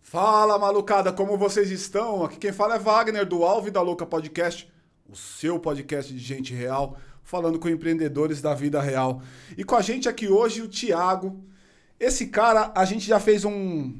Fala malucada, como vocês estão? Aqui quem fala é Wagner do Alve da Louca Podcast, o seu podcast de gente real, falando com empreendedores da vida real. E com a gente aqui hoje o Thiago. Esse cara, a gente já fez um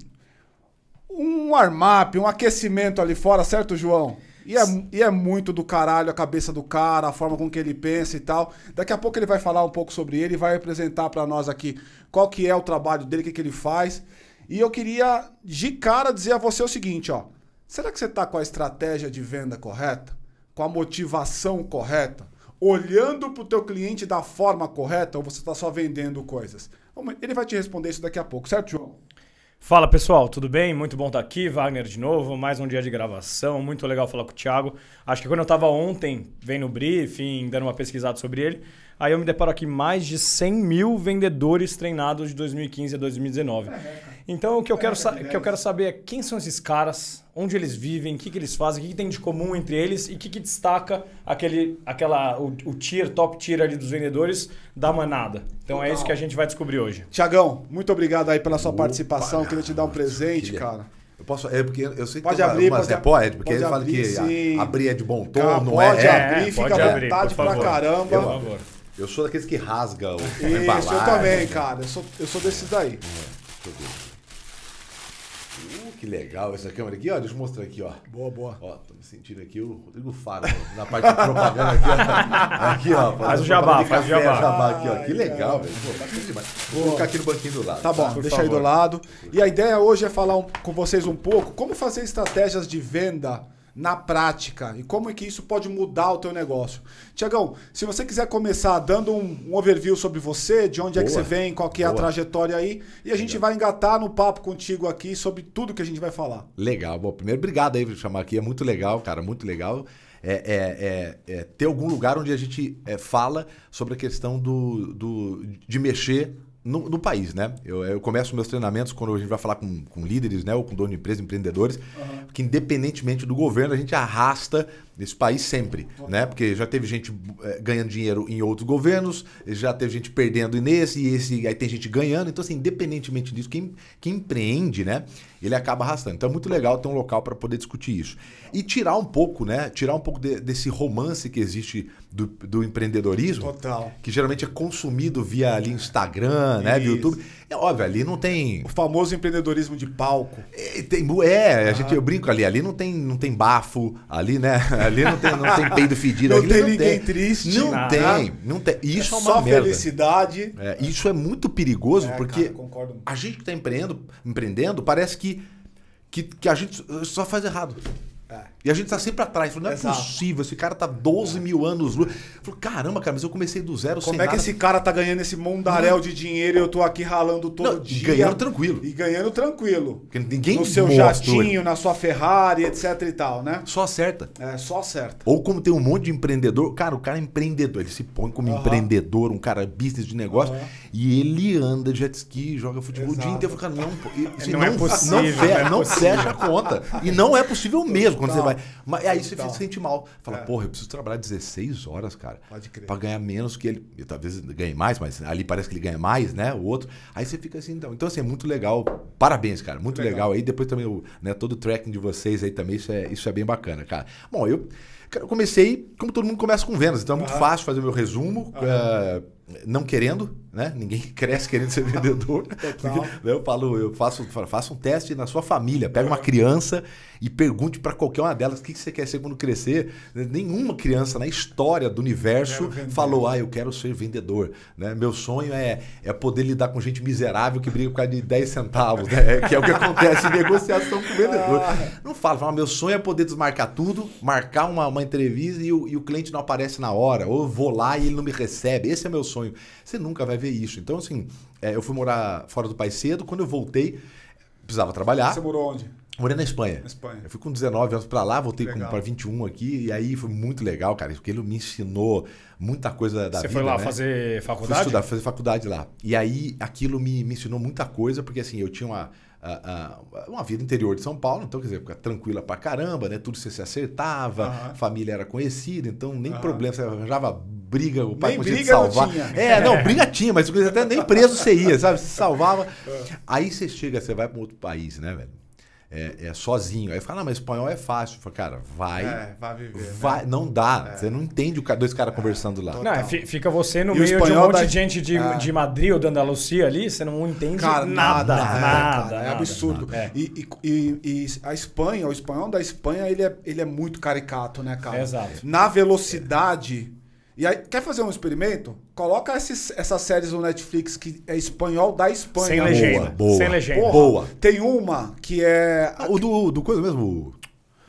um warm-up, um aquecimento ali fora, certo, João? E é, e é muito do caralho a cabeça do cara, a forma com que ele pensa e tal. Daqui a pouco ele vai falar um pouco sobre ele, vai apresentar para nós aqui qual que é o trabalho dele, o que, que ele faz. E eu queria, de cara, dizer a você o seguinte, ó. Será que você está com a estratégia de venda correta? Com a motivação correta? Olhando para o teu cliente da forma correta ou você está só vendendo coisas? Ele vai te responder isso daqui a pouco, certo, João? Fala pessoal, tudo bem? Muito bom estar aqui, Wagner de novo, mais um dia de gravação, muito legal falar com o Thiago. Acho que quando eu estava ontem vendo o briefing, dando uma pesquisada sobre ele, Aí eu me deparo aqui mais de 100 mil vendedores treinados de 2015 a 2019. É, é, então o que eu é, quero, que eu quero saber é quem são esses caras, onde eles vivem, o que, que eles fazem, o que, que tem de comum entre eles e o que, que destaca aquele, aquela, o, o tier, top tier ali dos vendedores da manada. Então Legal. é isso que a gente vai descobrir hoje. Tiagão, muito obrigado aí pela sua Opa, participação. Queria te dar um presente, queria... cara. Eu posso. É porque eu sei que pode tem abrir, umas, pode, pode, porque ele fala que abrir é de bom tom, não é? Pode abrir, é, fica à vontade abrir, pra caramba. por favor. Eu sou daqueles que rasga o Isso, eu também, né? cara. Eu sou, eu sou desses daí. É, deixa eu ver. Uh, que legal essa câmera aqui, ó. Deixa eu mostrar aqui, ó. Boa, boa. Ó, tô me sentindo aqui o Rodrigo Faro, na parte de propaganda aqui, ó. Aqui, ó. Faz o jabá, faz o jabá. jabá aqui, ó. Que legal, velho. Vou ficar colocar aqui no banquinho do lado. Tá, tá bom, deixa favor. aí do lado. E a ideia hoje é falar um, com vocês um pouco como fazer estratégias de venda na prática e como é que isso pode mudar o teu negócio. Tiagão, se você quiser começar dando um, um overview sobre você, de onde Boa. é que você vem, qual que é Boa. a trajetória aí, e a gente Legal. vai engatar no papo contigo aqui sobre tudo que a gente vai falar. Legal. Bom, primeiro, obrigado aí por chamar aqui. É muito legal, cara, muito legal. É, é, é, é ter algum lugar onde a gente é, fala sobre a questão do, do, de mexer no, no, país, né? Eu, eu, começo meus treinamentos quando a gente vai falar com, com líderes, né? Ou com dono de empresa, empreendedores, uhum. que independentemente do governo, a gente arrasta desse país sempre, né? Porque já teve gente eh, ganhando dinheiro em outros governos, já teve gente perdendo nesse e esse, aí tem gente ganhando. Então, assim, independentemente disso, quem, quem empreende, né? Ele acaba arrastando. Então é muito legal ter um local para poder discutir isso. E tirar um pouco, né? Tirar um pouco de, desse romance que existe do, do empreendedorismo. Total. Que geralmente é consumido via ali Instagram, né? Via YouTube. É óbvio, ali não tem. O famoso empreendedorismo de palco. É, tem, é ah. a gente, eu brinco ali, ali não tem, não tem bafo, ali, né? Ali não tem, não tem peido fedido. Não tem não ninguém tem. triste. Não nada. tem, não tem. Isso é, é uma só merda. felicidade. É, isso é muito perigoso é, porque cara, a gente que está empreendendo, empreendendo parece que, que, que, a gente só faz errado. É. E a gente tá sempre atrás. Falou, não é Exato. possível, esse cara tá 12 mil anos luz. caramba, cara, mas eu comecei do zero Como é nada. que esse cara tá ganhando esse mundaréu de dinheiro e eu tô aqui ralando todo não, dia? E ganhando tranquilo. E ganhando tranquilo. Porque ninguém No seu jatinho, na sua Ferrari, etc e tal, né? Só acerta. É, só acerta. Ou como tem um monte de empreendedor. Cara, o cara é empreendedor. Ele se põe como empreendedor, um cara business de negócio. E ele anda jet ski, joga futebol Exato. o dia inteiro. Cara, não, não, não, é possível, não, não, é fecha, a conta. E não é possível mesmo. Quando você vai mas, mas aí você então, se sente mal. Fala, é. porra, eu preciso trabalhar 16 horas, cara. Pode crer. Pra ganhar menos que ele. E talvez ganhe mais, mas ali parece que ele ganha mais, né? O outro. Aí você fica assim, então. Então, assim, é muito legal. Parabéns, cara. Muito legal. legal. Aí depois também, o, né, todo o tracking de vocês aí também, isso é, isso é bem bacana, cara. Bom, eu, eu comecei, como todo mundo começa com vendas, então é muito fácil fazer o meu resumo. Uhum. Uh, não querendo, né? Ninguém cresce querendo ser vendedor. Total. Né, eu falo, eu faço, faço um teste na sua família, pega uma criança e pergunte para qualquer uma delas o que você quer ser quando crescer. Nenhuma criança na história do universo falou, ah, eu quero ser vendedor. Né? Meu sonho é, é poder lidar com gente miserável que briga por causa de 10 centavos, né? que é o que acontece em negociação com o vendedor. Ah. Não fala, fala, meu sonho é poder desmarcar tudo, marcar uma, uma entrevista e o, e o cliente não aparece na hora, ou eu vou lá e ele não me recebe. Esse é meu sonho sonho. Você nunca vai ver isso. Então, assim, é, eu fui morar fora do país cedo. Quando eu voltei, precisava trabalhar. Você morou onde? Morei na Espanha. na Espanha. Eu fui com 19 anos para lá, voltei para 21 aqui, e aí foi muito legal, cara, porque ele me ensinou muita coisa da Você vida. Você foi lá né? fazer faculdade? Fui estudar, fazer faculdade lá. E aí aquilo me, me ensinou muita coisa, porque assim, eu tinha uma, uh, uma vida interior de São Paulo, então, quer dizer, é tranquila pra caramba, né? Tudo você se acertava, família era conhecida, então nem uhum. problema, você arranjava briga, o pai nem conseguia salvar. tinha. É, não, é. briga tinha, mas até nem preso você ia, sabe? Se salvava. É. Aí você chega, você vai para um outro país, né, velho? é, é sozinho. Aí fala, não, ah, mas espanhol é fácil. Fala, cara, vai. É, vai viver. Né? Vai, né? Não dá. É. Você não entende o dois caras é, conversando lá. Total. Não, é, fica você no e meio de um monte da... de gente de, ah. de Madrid ou da Andalucia ali, você não entende cara, nada. Nada, nada, é, cara, nada, É absurdo. Nada. E, e, e, a Espanha, o espanhol da Espanha, ele é, ele é muito caricato, né, cara? Exato. Na velocidade e aí, quer fazer um experimento? Coloca esses, essas séries no Netflix que é espanhol da Espanha. Sem legenda. Boa, boa. Sem legenda. Porra, boa. Tem uma que é. Ah, o do, do coisa mesmo.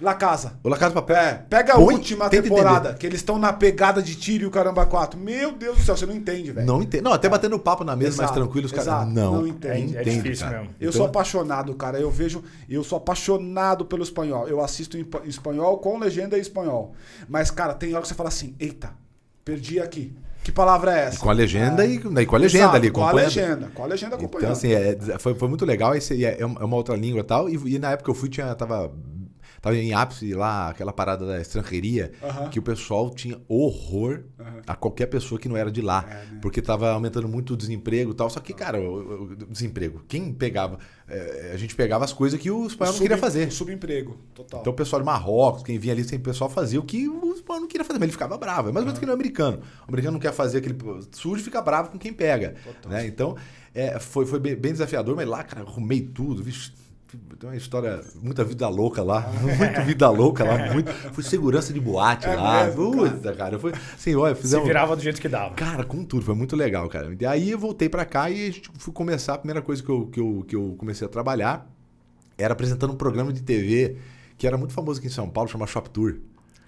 La Casa. O La Casa Papel. É, pega a Põe, última temporada, que eles estão na pegada de tiro e o caramba 4. Meu Deus do céu, você não entende, velho. Não entende. Não, até é. batendo papo na mesa, mais tranquilo, os caras. Não, não é entende. É, é difícil cara. mesmo. Eu então... sou apaixonado, cara. Eu vejo. Eu sou apaixonado pelo espanhol. Eu assisto em espanhol com legenda em espanhol. Mas, cara, tem hora que você fala assim: eita, perdi aqui. Que palavra é essa? Com a legenda é. e, e com a legenda Exato, ali. Com a legenda, com a legenda então, acompanhando. Então, assim, é, foi, foi muito legal. Esse, é, é uma outra língua e tal. E, e, na época eu fui, tinha, tava Tava em ápice lá, aquela parada da estrangeria, que o pessoal tinha horror a qualquer pessoa que não era de lá. É, né? Porque tava aumentando muito o desemprego e tal. Só que, cara, o, o desemprego, quem pegava? É, a gente pegava as coisas que os espanhol não queria fazer. Subemprego, total. Então o pessoal de Marrocos, quem vinha ali, o pessoal fazia o que o espanhol não queria fazer, mas ele ficava bravo. É mais ou menos que no americano. O americano não quer fazer aquele surge fica bravo com quem pega. Né? Então, é, foi, foi bem desafiador, mas lá, cara, arrumei tudo, vixe tem uma história, muita vida louca lá, muita vida louca lá, muito. Fui segurança de boate é lá. puta, cara. cara. Foi assim, olha, fizemos. Se virava do jeito que dava. Cara, com tudo, foi muito legal, cara. E aí eu voltei para cá e fui começar. A primeira coisa que eu, que, eu, que eu comecei a trabalhar era apresentando um programa de TV que era muito famoso aqui em São Paulo, chamado Shop Tour.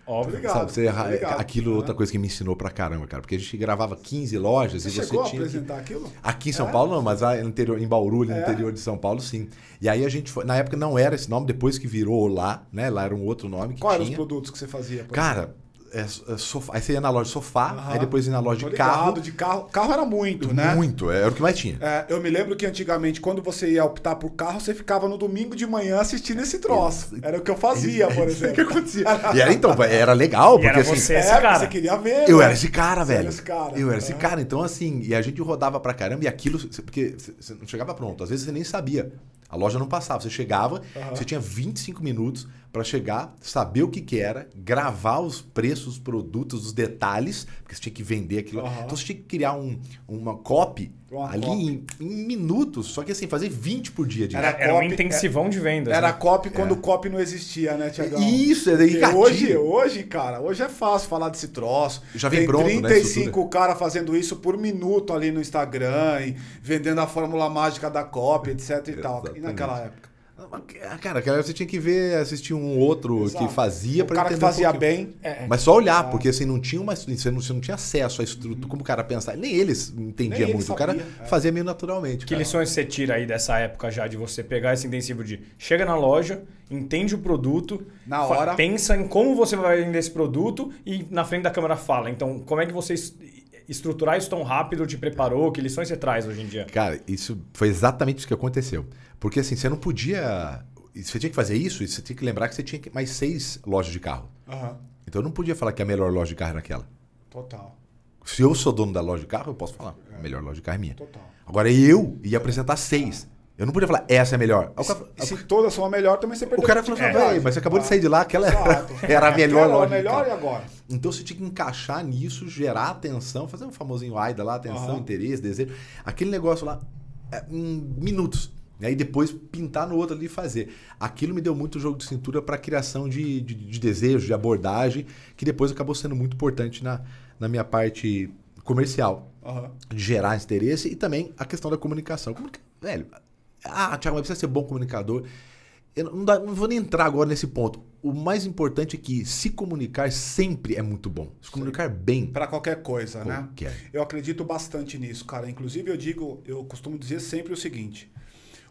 Óbvio. Ligado, sabe, você, é, ligado, aquilo, né? outra coisa que me ensinou pra caramba, cara. Porque a gente gravava 15 lojas você e você tinha. apresentar que... aquilo? Aqui em São é? Paulo não, mas lá no interior, em Bauru, no é? interior de São Paulo, sim. E aí a gente foi. Na época não era esse nome, depois que virou lá, né? Lá era um outro nome. quais eram os produtos que você fazia? Cara, exemplo? é, é sof... aí você ia na loja de sofá, uhum. aí depois ia na loja de carro. de carro. Carro era muito, né? Muito, é, era o que mais tinha. É, eu me lembro que antigamente, quando você ia optar por carro, você ficava no domingo de manhã assistindo esse troço. Era o que eu fazia, por exemplo. o que acontecia. E era então, era legal, porque era assim. Você, é, esse cara. você queria ver. Eu né? era esse cara, velho. era esse cara. Eu era esse cara. Então, assim, e a gente rodava pra caramba e aquilo. Porque você não chegava pronto. Às vezes você nem sabia. A loja não passava. Você chegava, uhum. você tinha 25 minutos para chegar, saber o que, que era, gravar os preços, os produtos, os detalhes, porque você tinha que vender aquilo. Uhum. Então você tinha que criar um, uma copy uma ali em, em, minutos, só que assim, fazer 20 por dia de Era, era copy, um é. intensivão de vendas. Era né? copy quando é. copy não existia, né, Tiagão? Isso, é delicadinho. Hoje, hoje, cara, hoje é fácil falar desse troço. Já vem Tem pronto, 35 né, cara fazendo isso por minuto ali no Instagram e vendendo a fórmula mágica da copy, etc e tal. E naquela época? Ah, cara, aquela você tinha que ver, assistir um outro Exato. que fazia para entender. O cara que fazia um bem. É, é. Mas só olhar, Exato. Ah. porque assim, não tinha uma, você, não, você não tinha acesso a estrutura, uhum. como o cara pensava. Nem eles entendiam muito. o cara é. fazia meio naturalmente. Que cara. lições você tira aí dessa época já, de você pegar esse intensivo de chega na loja, entende o produto, na hora. pensa em como você vai vender esse produto e na frente da câmera fala. Então, como é que vocês estruturar isso tão rápido te preparou? Que lições você traz hoje em dia? Cara, isso foi exatamente isso que aconteceu. Porque assim, você não podia. Você tinha que fazer isso e você tinha que lembrar que você tinha mais seis lojas de carro. Uhum. Então eu não podia falar que a melhor loja de carro era aquela. Total. Se eu sou dono da loja de carro, eu posso falar. A melhor loja de carro é minha. Total. Agora eu ia apresentar seis. Eu não podia falar, essa é melhor. Se, cara, se a... todas são a melhor, também você perdeu. O cara falou, assim, é, velho, mas você acabou de tá. sair de lá, aquela exato, era a melhor aquela é lógica. melhor e agora? Então você tinha que encaixar nisso, gerar atenção, fazer um famosinho AIDA lá, atenção, uhum. interesse, desejo. Aquele negócio lá, é, em minutos. Né, e aí depois pintar no outro ali e fazer. Aquilo me deu muito jogo de cintura para criação de, de, de, desejo, de abordagem, que depois acabou sendo muito importante na, na minha parte comercial. Uhum. Gerar interesse e também a questão da comunicação. Velho, ah, Thiago, mas precisa ser bom comunicador. Eu não, dá, não, vou nem entrar agora nesse ponto. O mais importante é que se comunicar sempre é muito bom. Se comunicar Sim. bem. Para qualquer coisa, né? qualquer. né? Eu acredito bastante nisso, cara. Inclusive, eu digo, eu costumo dizer sempre o seguinte: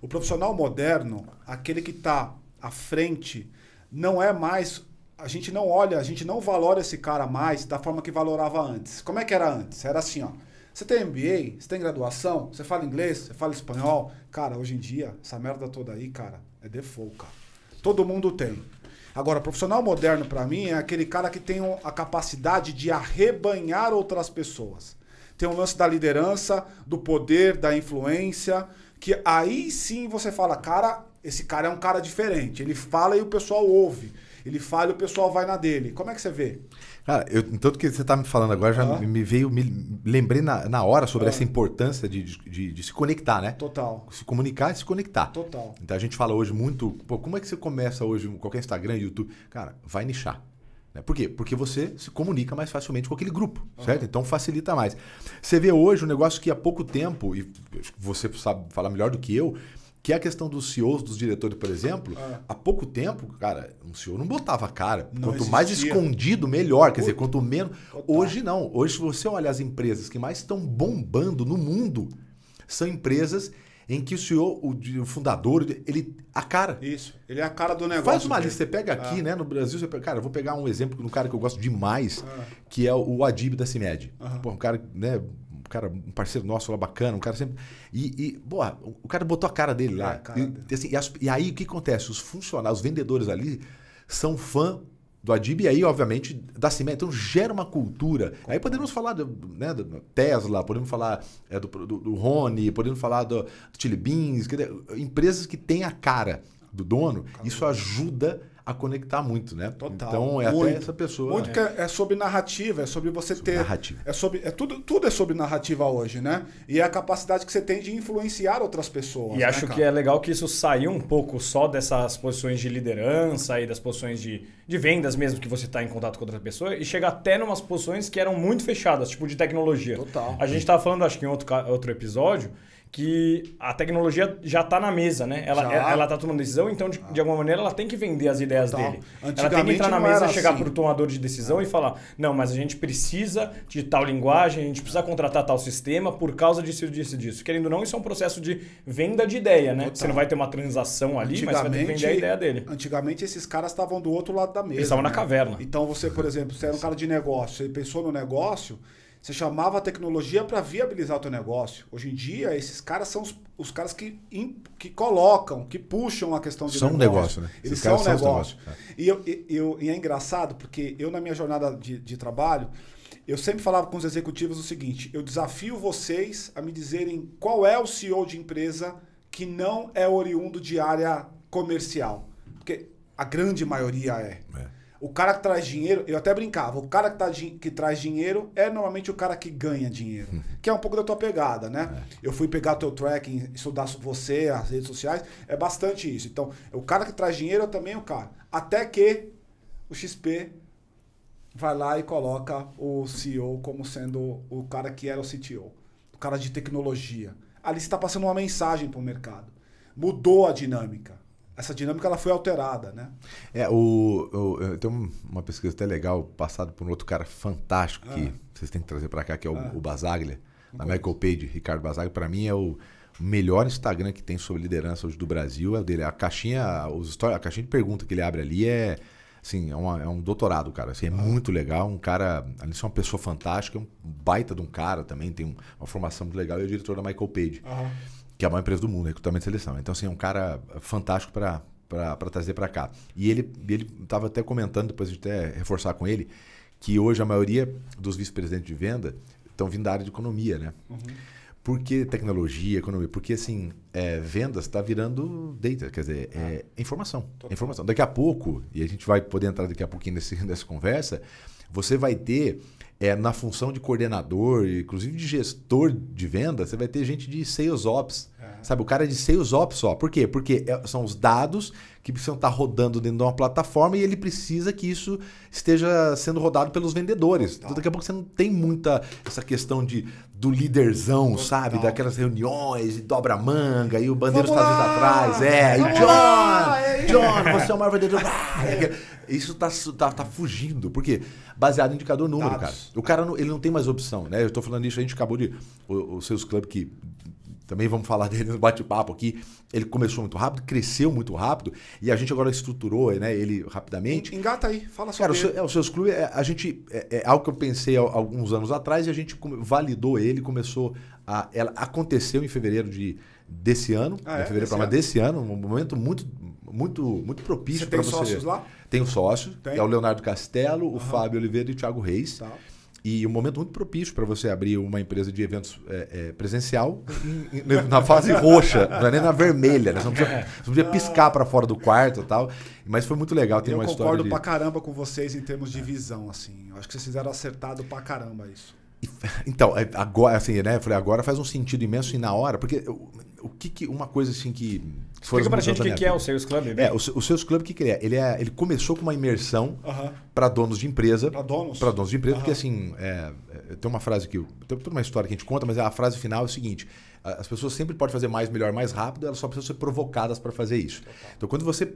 o profissional moderno, aquele que está à frente, não é mais. A gente não olha, a gente não valora esse cara mais da forma que valorava antes. Como é que era antes? Era assim, ó. Você tem MBA, você tem graduação, você fala inglês, você fala espanhol. Cara, hoje em dia, essa merda toda aí, cara, é default, cara. Todo mundo tem. Agora, profissional moderno para mim é aquele cara que tem a capacidade de arrebanhar outras pessoas. Tem o lance da liderança, do poder, da influência, que aí sim você fala, cara, esse cara é um cara diferente. Ele fala e o pessoal ouve. Ele fala e o pessoal vai na dele. Como é que você vê? Cara, eu, tanto que você está me falando agora, já me veio, me lembrei na, na hora sobre essa importância de, de, de, se conectar, né? Total. Se comunicar e se conectar. Total. Então a gente fala hoje muito, pô, como é que você começa hoje qualquer Instagram, YouTube? Cara, vai nichar. Né? Por quê? Porque você se comunica mais facilmente com aquele grupo, certo? Então facilita mais. Você vê hoje um negócio que há pouco tempo, e você sabe falar melhor do que eu, que é a questão dos CEOs, dos diretores, por exemplo. Ah. Há pouco tempo, cara, um CEO não botava a cara. Não quanto existia. mais escondido, melhor. Quer dizer, quanto menos. Hoje não. Hoje, se você olha as empresas que mais estão bombando no mundo, são empresas em que o CEO, o, fundador, ele a cara. Isso, ele é a cara do negócio. Faz uma lista, né? você pega aqui, ah. né? No Brasil, você pega, cara, eu vou pegar um exemplo de um cara que eu gosto demais, ah. que é o Adib da CIMED. Uhum. Pô, um cara, né, cara, um parceiro nosso lá bacana, um cara sempre. E, e boa, o cara botou a cara dele lá. É, cara e, dele. Assim, e, as, e, aí o que acontece? Os funcionários, os vendedores ali são fã do Adib e aí, obviamente, da Cimento. Então gera uma cultura. Com aí podemos falar do, né, do Tesla, podemos falar é, do, do, do, Rony, podemos falar do, do Chili Beans, que, empresas que têm a cara do dono, Caramba. isso ajuda a conectar muito, né? Total. Então é muito, até essa pessoa. Muito é. É, é sobre narrativa, é sobre você sobre ter. Narrativa. É sobre. É tudo, tudo é sobre narrativa hoje, né? E é a capacidade que você tem de influenciar outras pessoas. E né, acho cara? que é legal que isso saiu um pouco só dessas posições de liderança e das posições de, de vendas mesmo que você está em contato com outra pessoa e chega até umas posições que eram muito fechadas, tipo de tecnologia. Total. A gente estava falando, acho que em outro, outro episódio que a tecnologia já está na mesa, né? Ela, está é, ela tá tomando decisão, então, de, de, alguma maneira, ela tem que vender as ideias então, dele. Ela tem que entrar na mesa, chegar assim. para o tomador de decisão e falar: não, mas a gente precisa de tal linguagem, a gente precisa contratar tal sistema por causa disso, disso, disso. Querendo ou não, isso é um processo de venda de ideia, né? Total. Você não vai ter uma transação ali, mas vai ter que vender a ideia dele. Antigamente, esses caras estavam do outro lado da mesa. Eles estavam né? na caverna. Então, você, por exemplo, você era um cara de negócio, você pensou no negócio. Você chamava a tecnologia para viabilizar o teu negócio. Hoje em dia, esses caras são os, os caras que, in, que colocam, que puxam a questão de são negócio. um negócio, né? Eles são, são um negócio. É. E, eu, eu, e é engraçado porque eu, na minha jornada de, de trabalho, eu sempre falava com os executivos o seguinte: eu desafio vocês a me dizerem qual é o CEO de empresa que não é oriundo de área comercial. Porque a grande maioria é. é. O cara que traz dinheiro, eu até brincava, o cara que, tá, que traz dinheiro é normalmente o cara que ganha dinheiro. Uhum. Que é um pouco da tua pegada, né? É. Eu fui pegar teu tracking, estudar você, as redes sociais, é bastante isso. Então, o cara que traz dinheiro é também o cara. Até que o XP vai lá e coloca o CEO como sendo o cara que era o CTO, o cara de tecnologia. Ali está passando uma mensagem para o mercado. Mudou a dinâmica essa dinâmica ela foi alterada, né? É, o, o, tenho uma pesquisa até legal, passada por um outro cara fantástico ah. que vocês têm que trazer para cá, que é o, ah. o Basaglia, da Michael Page, Ricardo Basaglia. Para mim é o melhor Instagram que tem sobre liderança hoje do Brasil, é o dele. A caixinha, os story, a caixinha de pergunta que ele abre ali é, assim, é, uma, é um doutorado, cara. Assim, é ah. muito legal, um cara, além de ser uma pessoa fantástica, é um baita de um cara também, tem um, uma formação muito legal. E é o diretor da Michael Page que é a maior empresa do mundo, recrutamento é e seleção. Então, assim, é um cara fantástico para trazer para cá. E ele ele estava até comentando, depois a gente até reforçar com ele, que hoje a maioria dos vice-presidentes de venda estão vindo da área de economia, né? Uhum. Por que tecnologia, economia? Porque, assim, é, vendas está virando data, quer dizer, é ah, informação. informação. Daqui a pouco, e a gente vai poder entrar daqui a pouquinho nesse, nessa conversa, você vai ter, é, na função de coordenador, inclusive de gestor de vendas, você vai ter gente de sales ops, Sabe, o cara é de sales ops só. Por quê? Porque é, são os dados que precisam estar tá rodando dentro de uma plataforma e ele precisa que isso esteja sendo rodado pelos vendedores. Então, daqui a pouco você não tem muita essa questão de do líderzão, sabe? Daquelas reuniões, e dobra a manga, e o bandeiro está vindo atrás. É, e John, é John, você é o maior vendedor. Isso tá, tá, tá fugindo. Por quê? Baseado em indicador número, Dados. cara. O cara não, ele não tem mais opção, né? Eu estou falando isso, a gente acabou de. O, o Seus Club que também vamos falar dele no bate-papo aqui. Ele começou muito rápido, cresceu muito rápido e a gente agora estruturou né, ele rapidamente. Engata aí, fala sobre Cara, ele. O seu, é, o seus clube é, a gente, é, é, algo que eu pensei alguns anos atrás e a gente validou ele, começou a. Ela aconteceu em fevereiro de, desse ano, ah, é, fevereiro para desse ano, um momento muito, muito, muito propício para você. Tem sócios lá? Tenho sócios, tem. é o Leonardo Castelo, uhum. o Fábio Oliveira e o Thiago Reis. Tá. E um momento muito propício para você abrir uma empresa de eventos é, é, presencial na fase roxa, não é nem na vermelha. Né? Você, não podia, você podia piscar para fora do quarto e tal. Mas foi muito legal. Tem Eu uma concordo de... pra caramba com vocês em termos de visão. assim. Eu acho que vocês fizeram acertado pra caramba isso. Então, é, agora, assim, né? Eu falei, agora faz um sentido imenso e na hora, porque o que, que uma coisa assim que Explica pra gente o que, que, é o Sales Club. Mesmo. Né? É, o, o Sales Club, o que, que ele é? Ele, é? ele começou com uma imersão uh -huh. para donos de empresa. Para donos? Para donos de empresa, uh -huh. porque assim, é, é, tem uma frase que. Tem toda uma história que a gente conta, mas a frase final é o seguinte: as pessoas sempre podem fazer mais, melhor, mais rápido, elas só precisam ser provocadas para fazer isso. Então, quando você.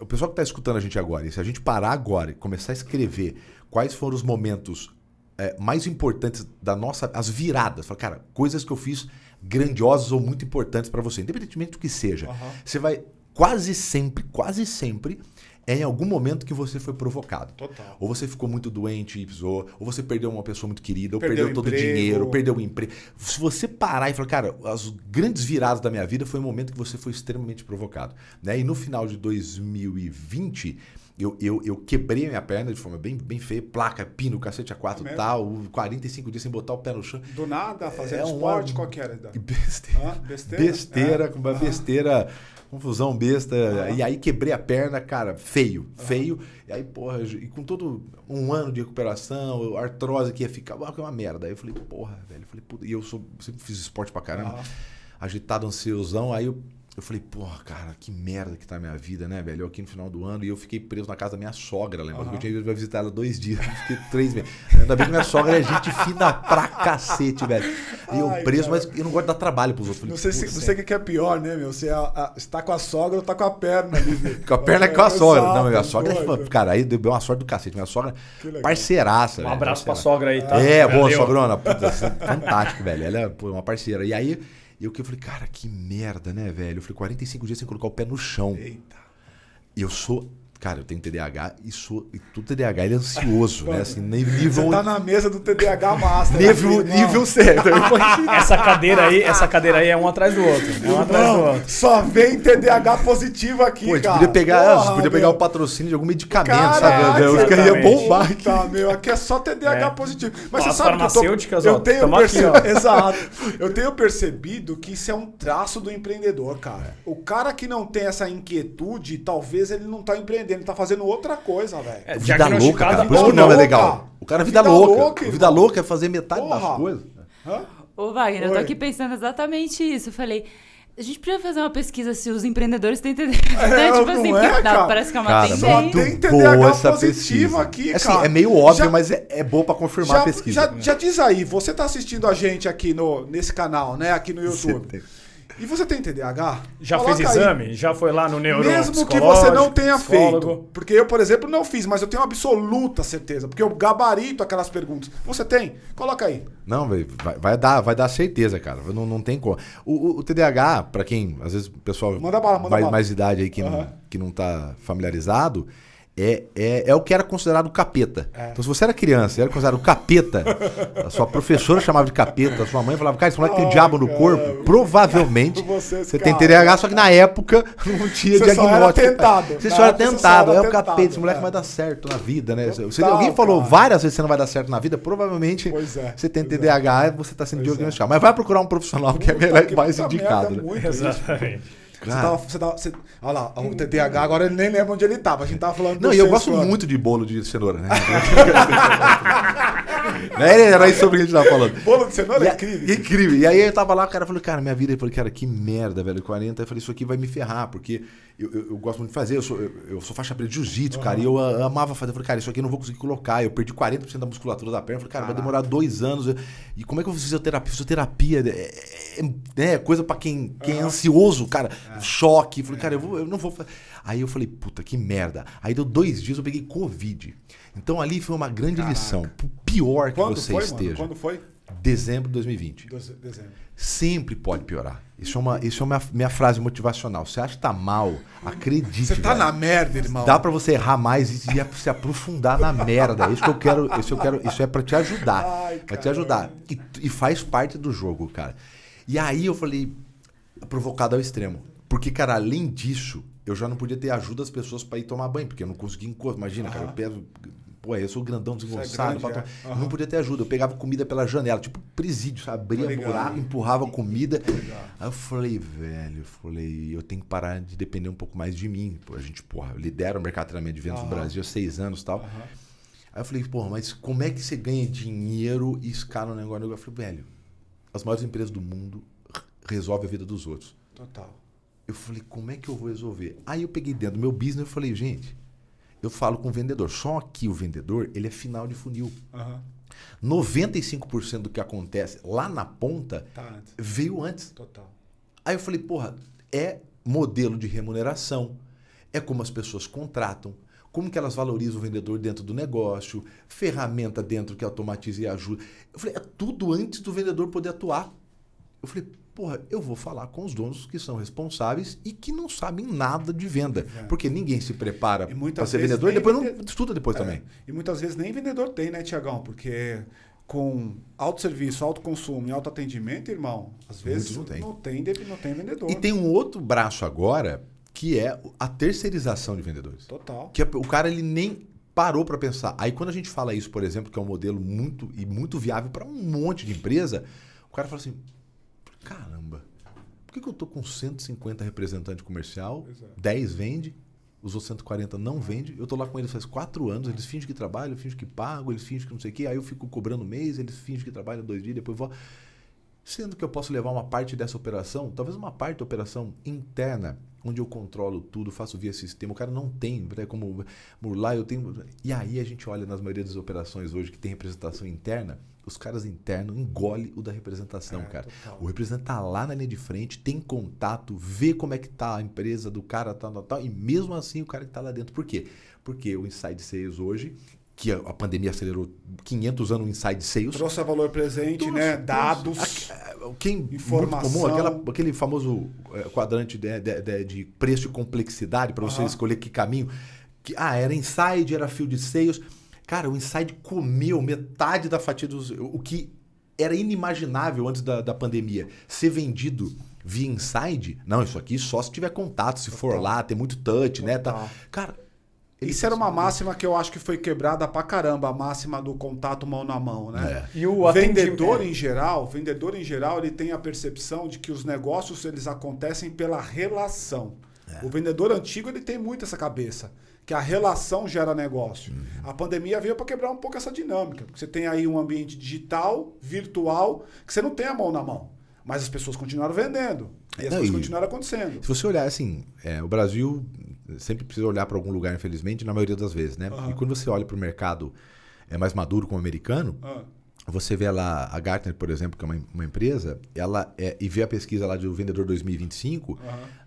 O pessoal que está escutando a gente agora, e se a gente parar agora e começar a escrever quais foram os momentos é, mais importantes da nossa. as viradas, fala, cara, coisas que eu fiz grandiosos ou muito importantes para você, independentemente do que seja. Uhum. Você vai quase sempre, quase sempre é em algum momento que você foi provocado. Total. Ou você ficou muito doente e pisou, ou você perdeu uma pessoa muito querida, ou perdeu, perdeu todo emprego. o dinheiro, ou perdeu o emprego. Se você parar e falar, cara, as grandes viradas da minha vida foi o um momento que você foi extremamente provocado. Né? E no final de 2020 eu, eu, eu quebrei minha perna de forma bem, bem feia, placa, pino, cacete a quatro, é tal, 45 dias sem botar o pé no chão. Do nada, fazendo é esporte, qualquer qual que era? Besteira. Ah, besteira. Besteira, com ah. uma besteira, confusão besta. Ah. E aí quebrei a perna, cara, feio, feio. E aí, porra, e com todo um ano de recuperação, artrose que ia ficar, ah, que é uma merda. Aí eu falei, porra, velho, eu falei, e eu sou, sempre fiz esporte pra caramba, agitado, ansiosão, aí eu eu falei, porra, cara, que merda que tá a minha vida, né, velho? Eu aqui no final do ano e eu fiquei preso na casa da minha sogra, lembra? Uhum. Eu tinha ido pra visitar ela dois dias, fiquei três meses. Ainda bem que minha sogra é gente fina pra cacete, velho. E eu preso, mas eu não gosto de dar trabalho pros outros. Falei, não sei, se, não sei o é. que é pior, né, meu? Você, é a, a, você tá com a sogra ou tá com a perna ali, velho? com a perna é com a é, sogra. Exato, não, minha sogra, doido. cara, aí deu uma sorte do cacete. Minha sogra, parceiraça, Um abraço parceira. pra sogra aí, tá? É, boa, sogrona. Puta, fantástico, velho. Ela é pô, uma parceira. E aí. E eu que eu falei, cara, que merda, né, velho? Eu falei, 45 dias sem colocar o pé no chão. Eita. E eu sou Cara, eu tenho TDAH e, sou, e tu TDAH ele é ansioso, né? Assim, nível... Você tá na mesa do TDAH master. nível, assim, né? nível certo. essa cadeira aí, essa cadeira aí é um atrás do outro. É um atrás Não, do outro. Só vem TDH positivo aqui, Pô, cara. Podia pegar, Porra, podia pegar o um patrocínio de algum medicamento, cara sabe? Eu queria bombar aqui. Tá, meu, aqui é só TDAH é. positivo. Mas Ó, você sabe que eu, tô, eu tenho percebido, exato. Eu tenho percebido que isso é um traço do empreendedor, cara. É. O cara que não tem essa inquietude, talvez ele não tá empreendendo entendendo, tá fazendo outra coisa, velho. É, vida louca, cara. Por isso que o nome é legal. O cara é vida, vida louca. louca vida louca é fazer metade Porra. das coisas. Hã? Ô, Wagner, Oi. eu tô aqui pensando exatamente isso. Eu falei. A gente precisa fazer uma pesquisa se os empreendedores têm TDAH. Né? É, tipo assim, é, não, cara. parece que é uma cara, tendência. Tem TDAH essa pesquisa. aqui, assim, cara. É meio óbvio, já, mas é, é bom para confirmar já, a pesquisa. Já, já, diz aí, você tá assistindo a gente aqui no, nesse canal, né? Aqui no YouTube. E você tem TDAH? Já Coloca fez exame? Aí. Já foi lá no neuro? Mesmo que você não tenha psicólogo. feito. Porque eu, por exemplo, não fiz, mas eu tenho absoluta certeza. Porque eu gabarito aquelas perguntas. Você tem? Coloca aí. Não, vai, vai dar, vai dar certeza, cara. Não, não tem como. O, o, o TDAH, para quem, às vezes, o pessoal manda bala, manda mais, bala. mais idade aí que, uhum. não, que não tá familiarizado, é, é, é o que era considerado capeta. É. Então, se você era criança e era considerado capeta, a sua professora chamava de capeta, a sua mãe falava, cara, esse moleque tem diabo no corpo, provavelmente você, tem TDAH, só que na época não tinha você diagnóstico. Você só era tentado. Você só era tentado, é o capeta, esse moleque é. vai dar certo na vida, né? Total, você, alguém falou cara. várias vezes que você não vai dar certo na vida, provavelmente é, você tem é. TDAH e você está sendo é. diagnosticado. Mas vai procurar um profissional que é mais indicado. Né? Muito, Exatamente. Cara. Você tava, você tava, você... Olha lá, o TTH agora ele nem lembra onde ele tava. A gente tava falando. Não, e eu gosto agora. muito de bolo de cenoura, né? Era isso sobre o que a gente tava falando. Bolo de cenoura é e é incrível. É incrível. E aí eu tava lá, o cara falou, cara, minha vida, eu falei, cara, que merda, velho. 40. Eu falei, isso aqui vai me ferrar, porque eu, eu, eu gosto muito de fazer, eu sou, eu, eu sou faixa preta de jiu-jitsu, uhum. cara. E eu, eu, amava fazer. Eu falei, cara, isso aqui eu não vou conseguir colocar. Eu perdi 40% da musculatura da perna. Eu falei, cara, Caraca. vai demorar dois anos. E como é que eu vou fazer fisioterapia? Fisioterapia é, é, é né, coisa pra quem, quem uhum. é ansioso, cara choque. Falei, cara, eu, vou, eu não vou. Aí eu falei, puta, que merda. Aí deu dois dias, eu peguei Covid. Então ali foi uma grande Caraca. lição. Pior que Quando você foi, esteja. Mano? Quando foi? Dezembro de 2020. Dezembro. Sempre pode piorar. Isso é uma, isso é uma minha frase motivacional. Você acha que tá mal, acredite. Você tá velho. na merda, irmão. Dá para você errar mais e, e se aprofundar na merda. É isso que eu quero, isso eu quero, isso é para te ajudar. Para te ajudar. E, e faz parte do jogo, cara. E aí eu falei, provocado ao extremo. Porque, cara, além disso, eu já não podia ter ajuda as pessoas para ir tomar banho, porque eu não conseguia encostar. Imagina, uhum. cara, eu peso. Pô, eu sou grandão, desengonçado. É grande, é. uhum. Não podia ter ajuda. Eu pegava comida pela janela, tipo presídio, sabe? abria Legal. buraco, empurrava comida. Legal. Aí eu falei, velho, eu falei, eu tenho que parar de depender um pouco mais de mim. Pô, a gente, porra, lidera o mercado de treinamento de vendas uhum. no Brasil há seis anos e tal. Aí eu falei, porra, mas como é que você ganha dinheiro e escala um negócio? Eu falei, velho, as maiores empresas do mundo resolvem a vida dos outros. Total. Eu falei, como é que eu vou resolver? Aí eu peguei dentro do meu business e falei, gente, eu falo com o vendedor. Só que o vendedor, ele é final de funil. Uhum. 95% do que acontece lá na ponta tá antes. veio antes. Total. Aí eu falei, porra, é modelo de remuneração, é como as pessoas contratam, como que elas valorizam o vendedor dentro do negócio, ferramenta dentro que automatiza e ajuda. Eu falei, é tudo antes do vendedor poder atuar. Eu falei, porra, eu vou falar com os donos que são responsáveis e que não sabem nada de venda. É. Porque ninguém se prepara para ser vendedor e depois não estuda depois é. também. E muitas vezes nem vendedor tem, né, Tiagão? Porque com alto serviço, alto consumo e alto atendimento, irmão, às vezes não tem. Não, tem, não tem vendedor. E tem um outro braço agora que é a terceirização de vendedores. Total. Que é, o cara ele nem parou para pensar. Aí quando a gente fala isso, por exemplo, que é um modelo muito e muito viável para um monte de empresa, o cara fala assim: caramba, por que, que eu tô com 150 representantes comercial, é. Exato. 10 vende, os outros 140 não vende, eu tô lá com eles faz 4 anos, eles fingem que trabalham, fingem que pagam, eles fingem que não sei o quê, aí eu fico cobrando mês, eles fingem que trabalham dois dias, depois vou... Sendo que eu posso levar uma parte dessa operação, talvez uma parte da operação interna, onde eu controlo tudo, faço via sistema, o cara não tem, né, como burlar, eu tenho... E aí a gente olha nas maioria das operações hoje que tem representação interna, os caras internos engole o da representação, é, cara. Total. O representante tá lá na linha de frente, tem contato, vê como é que tá a empresa do cara, tal, tal, tal, e mesmo assim o cara que tá lá dentro. Por quê? Porque o Inside Sales hoje, que a, a pandemia acelerou 500 anos o Inside Sales... Trouxe valor presente, trouxe, né? Dados, a, é, quem, informação... Comum, aquela, aquele famoso é, quadrante de, de, de, de preço e complexidade para você escolher que caminho. Que, ah, era Inside, era Field Sales... Cara, o Inside comeu metade da fatia dos. O que era inimaginável antes da, da pandemia. Ser vendido via Inside. Não, isso aqui só se tiver contato, se for lá, tem muito touch, né? Tá. Cara. Isso é era uma máxima que eu acho que foi quebrada pra caramba, a máxima do contato mão na mão, né? É. E o vendedor em geral, vendedor em geral, ele tem a percepção de que os negócios eles acontecem pela relação. É. O vendedor antigo ele tem muito essa cabeça que a relação gera negócio. Uhum. A pandemia veio para quebrar um pouco essa dinâmica, porque você tem aí um ambiente digital, virtual, que você não tem a mão na mão. Mas as pessoas continuaram vendendo. E as não, coisas e continuaram acontecendo. Se você olhar assim, é, o Brasil sempre precisa olhar para algum lugar, infelizmente, na maioria das vezes, né? Uhum. E quando você olha para o mercado é, mais maduro como o americano, uhum. você vê lá a Gartner, por exemplo, que é uma, uma empresa, ela é, e vê a pesquisa lá do Vendedor 2025,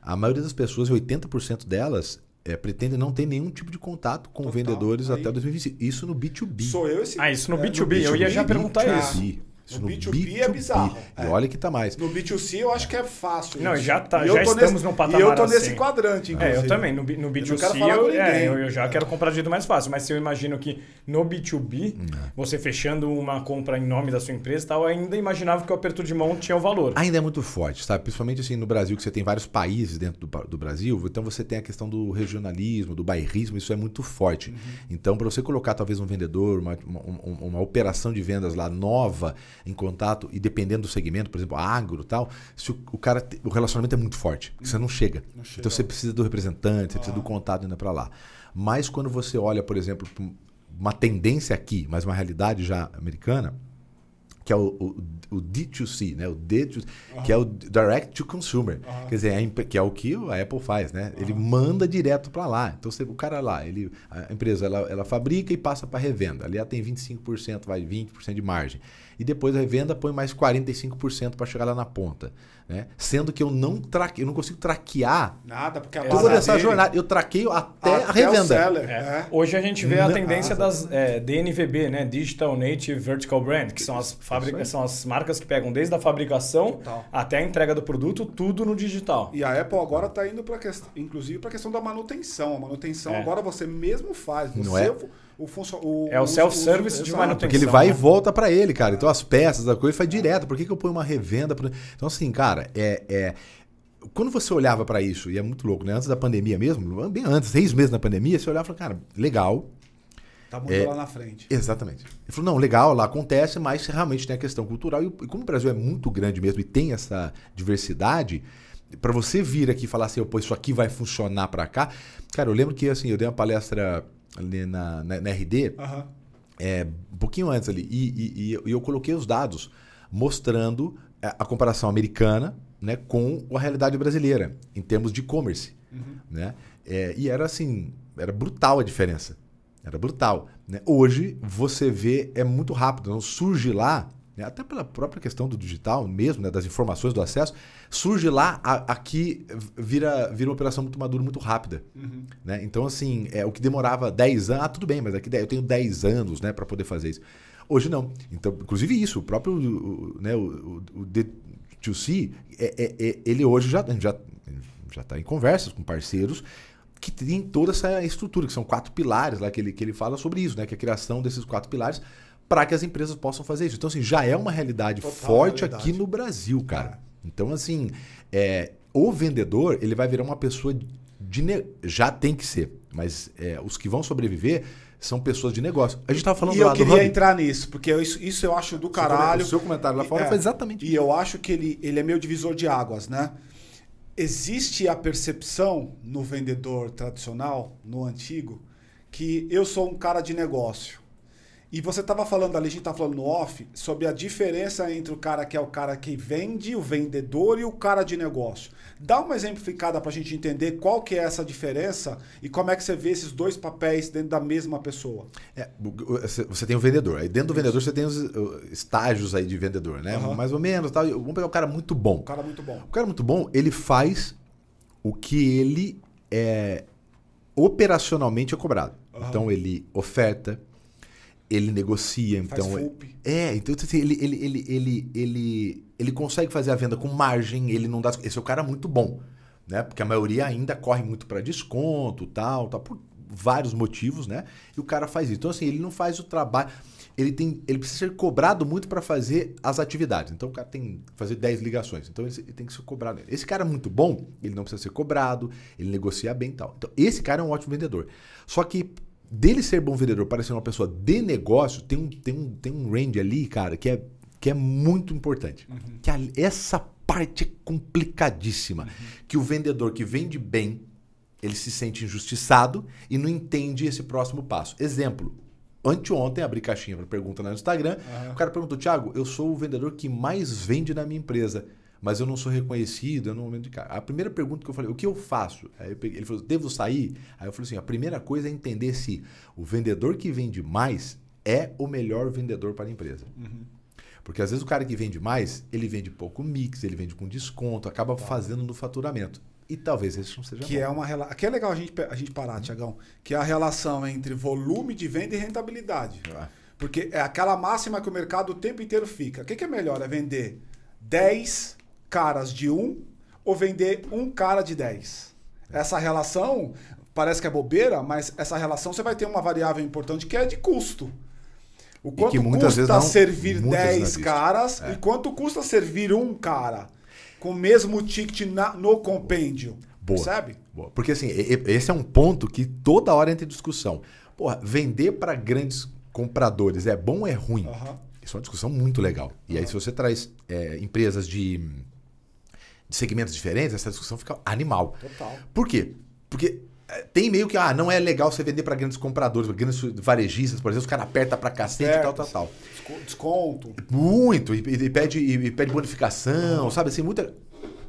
a maioria das pessoas, 80% delas, é, pretende não ter nenhum tipo de contato com Total. vendedores Aí. até 2025. Isso no B2B. Sou eu esse. Ah, isso no, é, B2B. no B2B. Eu ia já perguntar B2B. isso. Isso no, no B2B, B2B, é bizarro. É. E olha que tá mais. No B2C eu acho que é fácil. Não, já tá, já estamos nesse, num patamar E eu tô assim. nesse quadrante, inclusive. É, eu também. No, B, no B2C eu, eu, é, eu, eu já quero comprar de jeito mais fácil. Mas se eu imagino que no B2B, hum. você fechando uma compra em nome da sua empresa e tal, eu ainda imaginava que o aperto de mão tinha o valor. Ainda é muito forte, sabe? Principalmente assim no Brasil, que você tem vários países dentro do, do Brasil. Então você tem a questão do regionalismo, do bairrismo. Isso é muito forte. Uhum. Então para você colocar talvez um vendedor, uma, uma, uma, uma operação de vendas lá nova em contato e dependendo do segmento, por exemplo, agro tal, se o, o cara o relacionamento é muito forte, você não chega. Não chega. Então você precisa do representante, você precisa do ah. contato ainda para lá. Mas quando você olha, por exemplo, uma tendência aqui, mas uma realidade já americana, que é o, o, o D2C, né? O D2, uhum. que é o Direct to Consumer. Uhum. Quer dizer, é, que é o que a Apple faz, né? Uhum. Ele manda direto para lá. Então, você, o cara lá, ele, a empresa ela, ela fabrica e passa para revenda. Ali ela tem 25%, vai 20% de margem e depois a revenda põe mais 45% para chegar lá na ponta. Né? Sendo que eu não traque, eu não consigo traquear nada, porque a toda essa dele, jornada. Eu traqueio até, até a revenda. É. É. Hoje a gente vê não, a tendência nada. das é, DNVB, né? Digital Native Vertical Brand, que são as fábricas, são as marcas que pegam desde a fabricação Total. até a entrega do produto, tudo no digital. E a Apple agora está indo para inclusive para a questão da manutenção. A manutenção é. agora você mesmo faz. Você não é? O funcio... o, é o self-service de manutenção. Porque é ele vai né? e volta para ele, cara. Então as peças, da coisa, faz direto. Por que, que eu ponho uma revenda? Pra... Então, assim, cara, é, é quando você olhava para isso, e é muito louco, né? Antes da pandemia mesmo, bem antes, seis meses na pandemia, você olhava e falava, cara, legal. Tá muito é, lá na frente. Exatamente. Ele falou, não, legal, lá acontece, mas realmente tem a questão cultural. E, e como o Brasil é muito grande mesmo e tem essa diversidade, para você vir aqui e falar assim, pô, isso aqui vai funcionar para cá. Cara, eu lembro que assim, eu dei uma palestra ali na, na, na RD, uhum. é, um pouquinho antes ali, e, e, e, eu coloquei os dados mostrando a, é, a comparação americana né, com a realidade brasileira, em termos de e-commerce. Uhum. Né? É, e era assim, era brutal a diferença. Era brutal. Né? Hoje, você vê, é muito rápido. Não surge lá né? até pela própria questão do digital mesmo, né? das informações, do acesso, surge lá, a, aqui vira, vira uma operação muito madura, muito rápida. Uhum. Né? Então, assim, é, o que demorava 10 anos, ah, tudo bem, mas aqui eu tenho 10 anos né, para poder fazer isso. Hoje não. Então, inclusive isso, o próprio o, né, o, o, o D2C, é, é, é, ele hoje já está já, já tá em conversas com parceiros que tem toda essa estrutura, que são quatro pilares lá que ele, que ele fala sobre isso, né? Que é a criação desses quatro pilares para que as empresas possam fazer isso. Então, assim, já é uma realidade Total forte realidade. aqui no Brasil, cara. É. Então, assim, é, o vendedor, ele vai virar uma pessoa de. Ne... Já tem que ser, mas é, os que vão sobreviver são pessoas de negócio. A gente estava falando e lá eu queria entrar nisso, porque isso, isso, eu acho do caralho. O seu comentário lá fora é, foi exatamente E isso. eu acho que ele, ele é meio divisor de águas, né? Existe a percepção no vendedor tradicional, no antigo, que eu sou um cara de negócio e você estava falando ali, a gente estava falando no off, sobre a diferença entre o cara que é o cara que vende, o vendedor e o cara de negócio. Dá uma exemplificada para a gente entender qual que é essa diferença e como é que você vê esses dois papéis dentro da mesma pessoa. É, é você tem o vendedor. Aí dentro do vendedor você tem os estágios aí de vendedor, né? Uhum. Mais ou menos. Tal. Vamos pegar o cara muito bom. O cara muito bom. O cara muito bom, ele faz o que ele é operacionalmente é cobrado. Uhum. Então ele oferta, ele negocia, então. Faz é, então tipo assim, ele, ele, ele, ele, ele, ele consegue fazer a venda com margem, ele não dá. Esse é o cara muito bom, né? Porque a maioria ainda corre muito para desconto, tal, tal, por vários motivos, né? E o cara faz isso. Então, assim, ele não faz o trabalho. Ele, tem, ele precisa ser cobrado muito para fazer as atividades. Então, o cara tem que fazer 10 ligações. Então, ele, tem que ser cobrado. Esse cara é muito bom, ele não precisa ser cobrado, ele negocia bem e tal. Então, esse cara é um ótimo vendedor. Só que dele ser bom vendedor para ser uma pessoa de negócio, tem um, tem um, tem um range ali, cara, que é, que é muito importante. Uhum. Que a, essa parte é complicadíssima. Uhum. Que o vendedor que vende bem, ele se sente injustiçado e não entende esse próximo passo. Exemplo. Anteontem, abri caixinha para pergunta no Instagram. Uhum. O cara perguntou, Thiago, eu sou o vendedor que mais vende na minha empresa mas eu não sou reconhecido, eu não aumento de cargo. A primeira pergunta que eu falei, o que eu faço? Eu peguei, ele falou, devo sair? Aí eu falei assim, a primeira coisa é entender se o vendedor que vende mais é o melhor vendedor para a empresa. Uhum. Porque às vezes o cara que vende mais, ele vende pouco mix, ele vende com desconto, acaba tá. fazendo no faturamento. E talvez esse não seja que bom. é uma relação, Que é legal a gente, a gente parar, Tiagão, que é a relação entre volume de venda e rentabilidade. Ah. Porque é aquela máxima que o mercado o tempo inteiro fica. O que, que é melhor? É vender 10 caras de um ou vender um cara de 10. Essa relação parece que é bobeira, mas essa relação você vai ter uma variável importante que é de custo. O quanto que custa vezes não, servir 10 caras é. e quanto custa servir um cara com o mesmo ticket na, no compêndio. Boa. Percebe? Boa. Porque assim, esse é um ponto que toda hora entra em discussão. Porra, vender para grandes compradores é bom ou é ruim? Uhum. Isso é uma discussão muito legal. E uhum. aí, se você traz é, empresas de segmentos diferentes, essa discussão fica animal. Total. Por quê? Porque eh, tem meio que, ah, não é legal você vender para grandes compradores, grandes varejistas, por exemplo, os caras apertam pra cacete e tal, tal, tal. Desconto. Muito, e, e pede, e, pede bonificação, sabe assim, muita.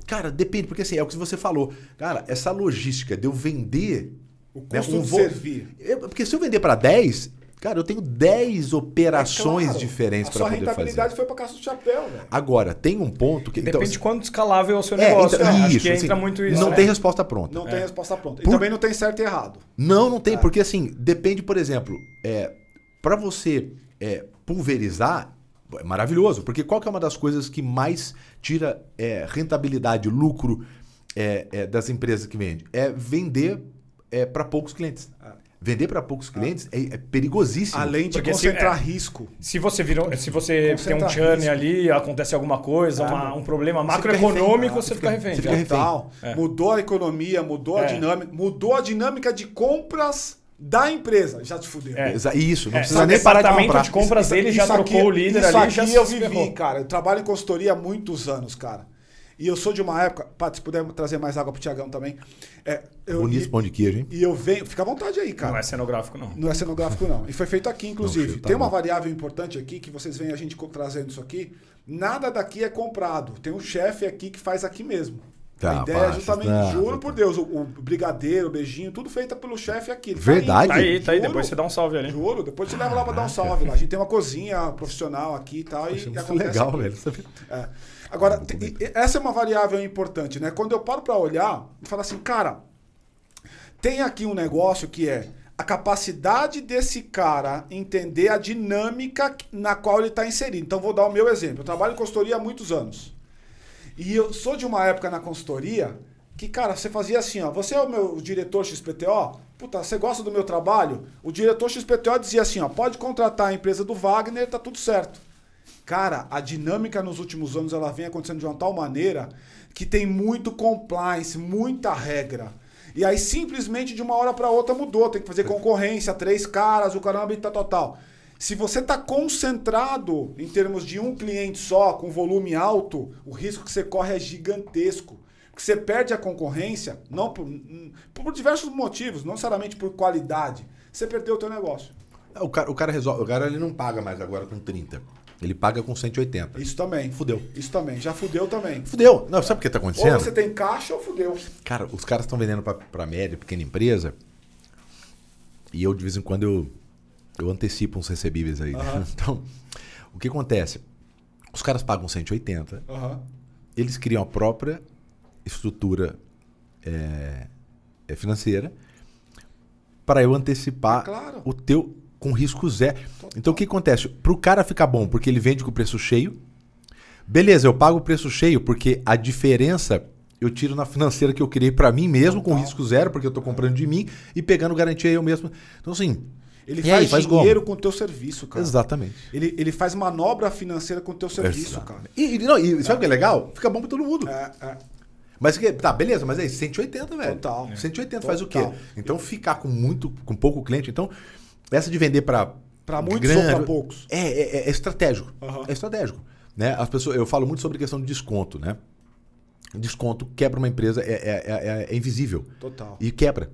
Cara, depende, porque assim, é o que você falou. Cara, essa logística de eu vender. O né, custo né, um de voo... servir. Eu, porque se eu vender para 10, Cara, eu tenho 10 operações é claro, diferentes para poder fazer. A rentabilidade foi para caça do chapéu, né? Agora, tem um ponto que... Então, depende então, de quanto escalável é o seu é, então, negócio. Então, isso, assim, muito isso. Não né? tem resposta pronta. Não tem é. resposta pronta. E Por... também não tem certo e errado. Não, não tem. É. Porque, assim, depende, por exemplo, é, para você é, pulverizar, é maravilhoso. Porque qual que é uma das coisas que mais tira é, rentabilidade, lucro é, das empresas que vendem É vender para poucos clientes. É. Vender para poucos clientes é, é, perigosíssimo. Além de Porque concentrar se, é, risco. Se você virou, se você tem um churn risco. ali, acontece alguma coisa, é, uma, um problema macroeconômico, você fica refém. Você fica Você fica refém. É. Mudou a economia, mudou a é. dinâmica, mudou a dinâmica de compras da empresa. Já te fudeu. É. Isso, não é. precisa nem parar de comprar. de compras isso, dele isso já trocou o líder isso ali. Isso aqui eu vivi, ferrou. cara. Eu trabalho em consultoria há muitos anos, cara. E eu sou de uma época. Pato, se puder trazer mais água pro Tiagão também. É, eu, Bonito e, pão de queijo, hein? E eu venho. Fica à vontade aí, cara. Não é cenográfico, não. Não é cenográfico, não. E foi feito aqui, inclusive. Não, tá Tem uma bom. variável importante aqui que vocês veem a gente trazendo isso aqui. Nada daqui é comprado. Tem um chefe aqui que faz aqui mesmo. Tá, a ideia baixo, é justamente, tá, juro tá. por tá. Deus, o, o, brigadeiro, o beijinho, tudo feito pelo chefe aqui. Tá Verdade. Tá, tá aí, tá aí, depois você dá um salve ali. Juro, depois você leva lá pra dar um salve lá. A gente tem uma cozinha profissional aqui e tal. e é acontece legal, aqui. velho. É. Agora, essa é uma variável importante, né? Quando eu paro para olhar e falo assim, cara, tem aqui um negócio que é a capacidade desse cara entender a dinâmica na qual ele está inserido. Então, vou dar o meu exemplo. Eu trabalho em consultoria há muitos anos. E eu sou de uma época na consultoria que, cara, você fazia assim, ó. Você é o meu diretor XPTO? Puta, você gosta do meu trabalho? O diretor XPTO dizia assim, ó. Pode contratar a empresa do Wagner, tá tudo certo. Cara, a dinâmica nos últimos anos ela vem acontecendo de uma tal maneira que tem muito compliance, muita regra. E aí simplesmente de uma hora para outra mudou, tem que fazer concorrência, três caras, o caramba e tá total. Se você está concentrado em termos de um cliente só, com volume alto, o risco que você corre é gigantesco. Que você perde é a concorrência, não por, por diversos motivos, não necessariamente por qualidade. Você perdeu o teu negócio. É, o cara, o cara resolve, o cara ele não paga mais agora com 30. Ele paga com 180. Isso também. Fudeu. Isso também. Já fudeu também. Fudeu. Não, sabe o que está acontecendo? Ou você tem caixa ou fudeu. Cara, os caras estão vendendo para média, pequena empresa. E eu, de vez em quando, eu, eu antecipo uns recebíveis aí. Uhum. Então, o que acontece? Os caras pagam 180. Uhum. Eles criam a própria estrutura é, é financeira para eu antecipar é claro. o teu com risco zero. Então o que acontece? Para o cara ficar bom, porque ele vende com preço cheio, beleza, eu pago o preço cheio, porque a diferença eu tiro na financeira que eu criei para mim mesmo, com risco zero, porque eu estou comprando de mim e pegando garantia eu mesmo. Então, assim. Ele faz, aí, faz dinheiro como? com o teu serviço, cara. Exatamente. Ele, ele faz manobra financeira com o teu serviço, cara. E, não, e sabe o é. que é legal? Fica bom para todo mundo. É, é. Mas tá, beleza, mas é aí 180, velho. Total. 180 Total. É. faz o quê? Então ficar com muito, com pouco cliente, então essa de vender para para muitos grande, ou para é poucos. É, é, é, é estratégico. Uhum. É estratégico. Né? As pessoas, eu falo muito sobre a questão de desconto, né? Desconto quebra uma empresa, é, é, é invisível. Total. E quebra.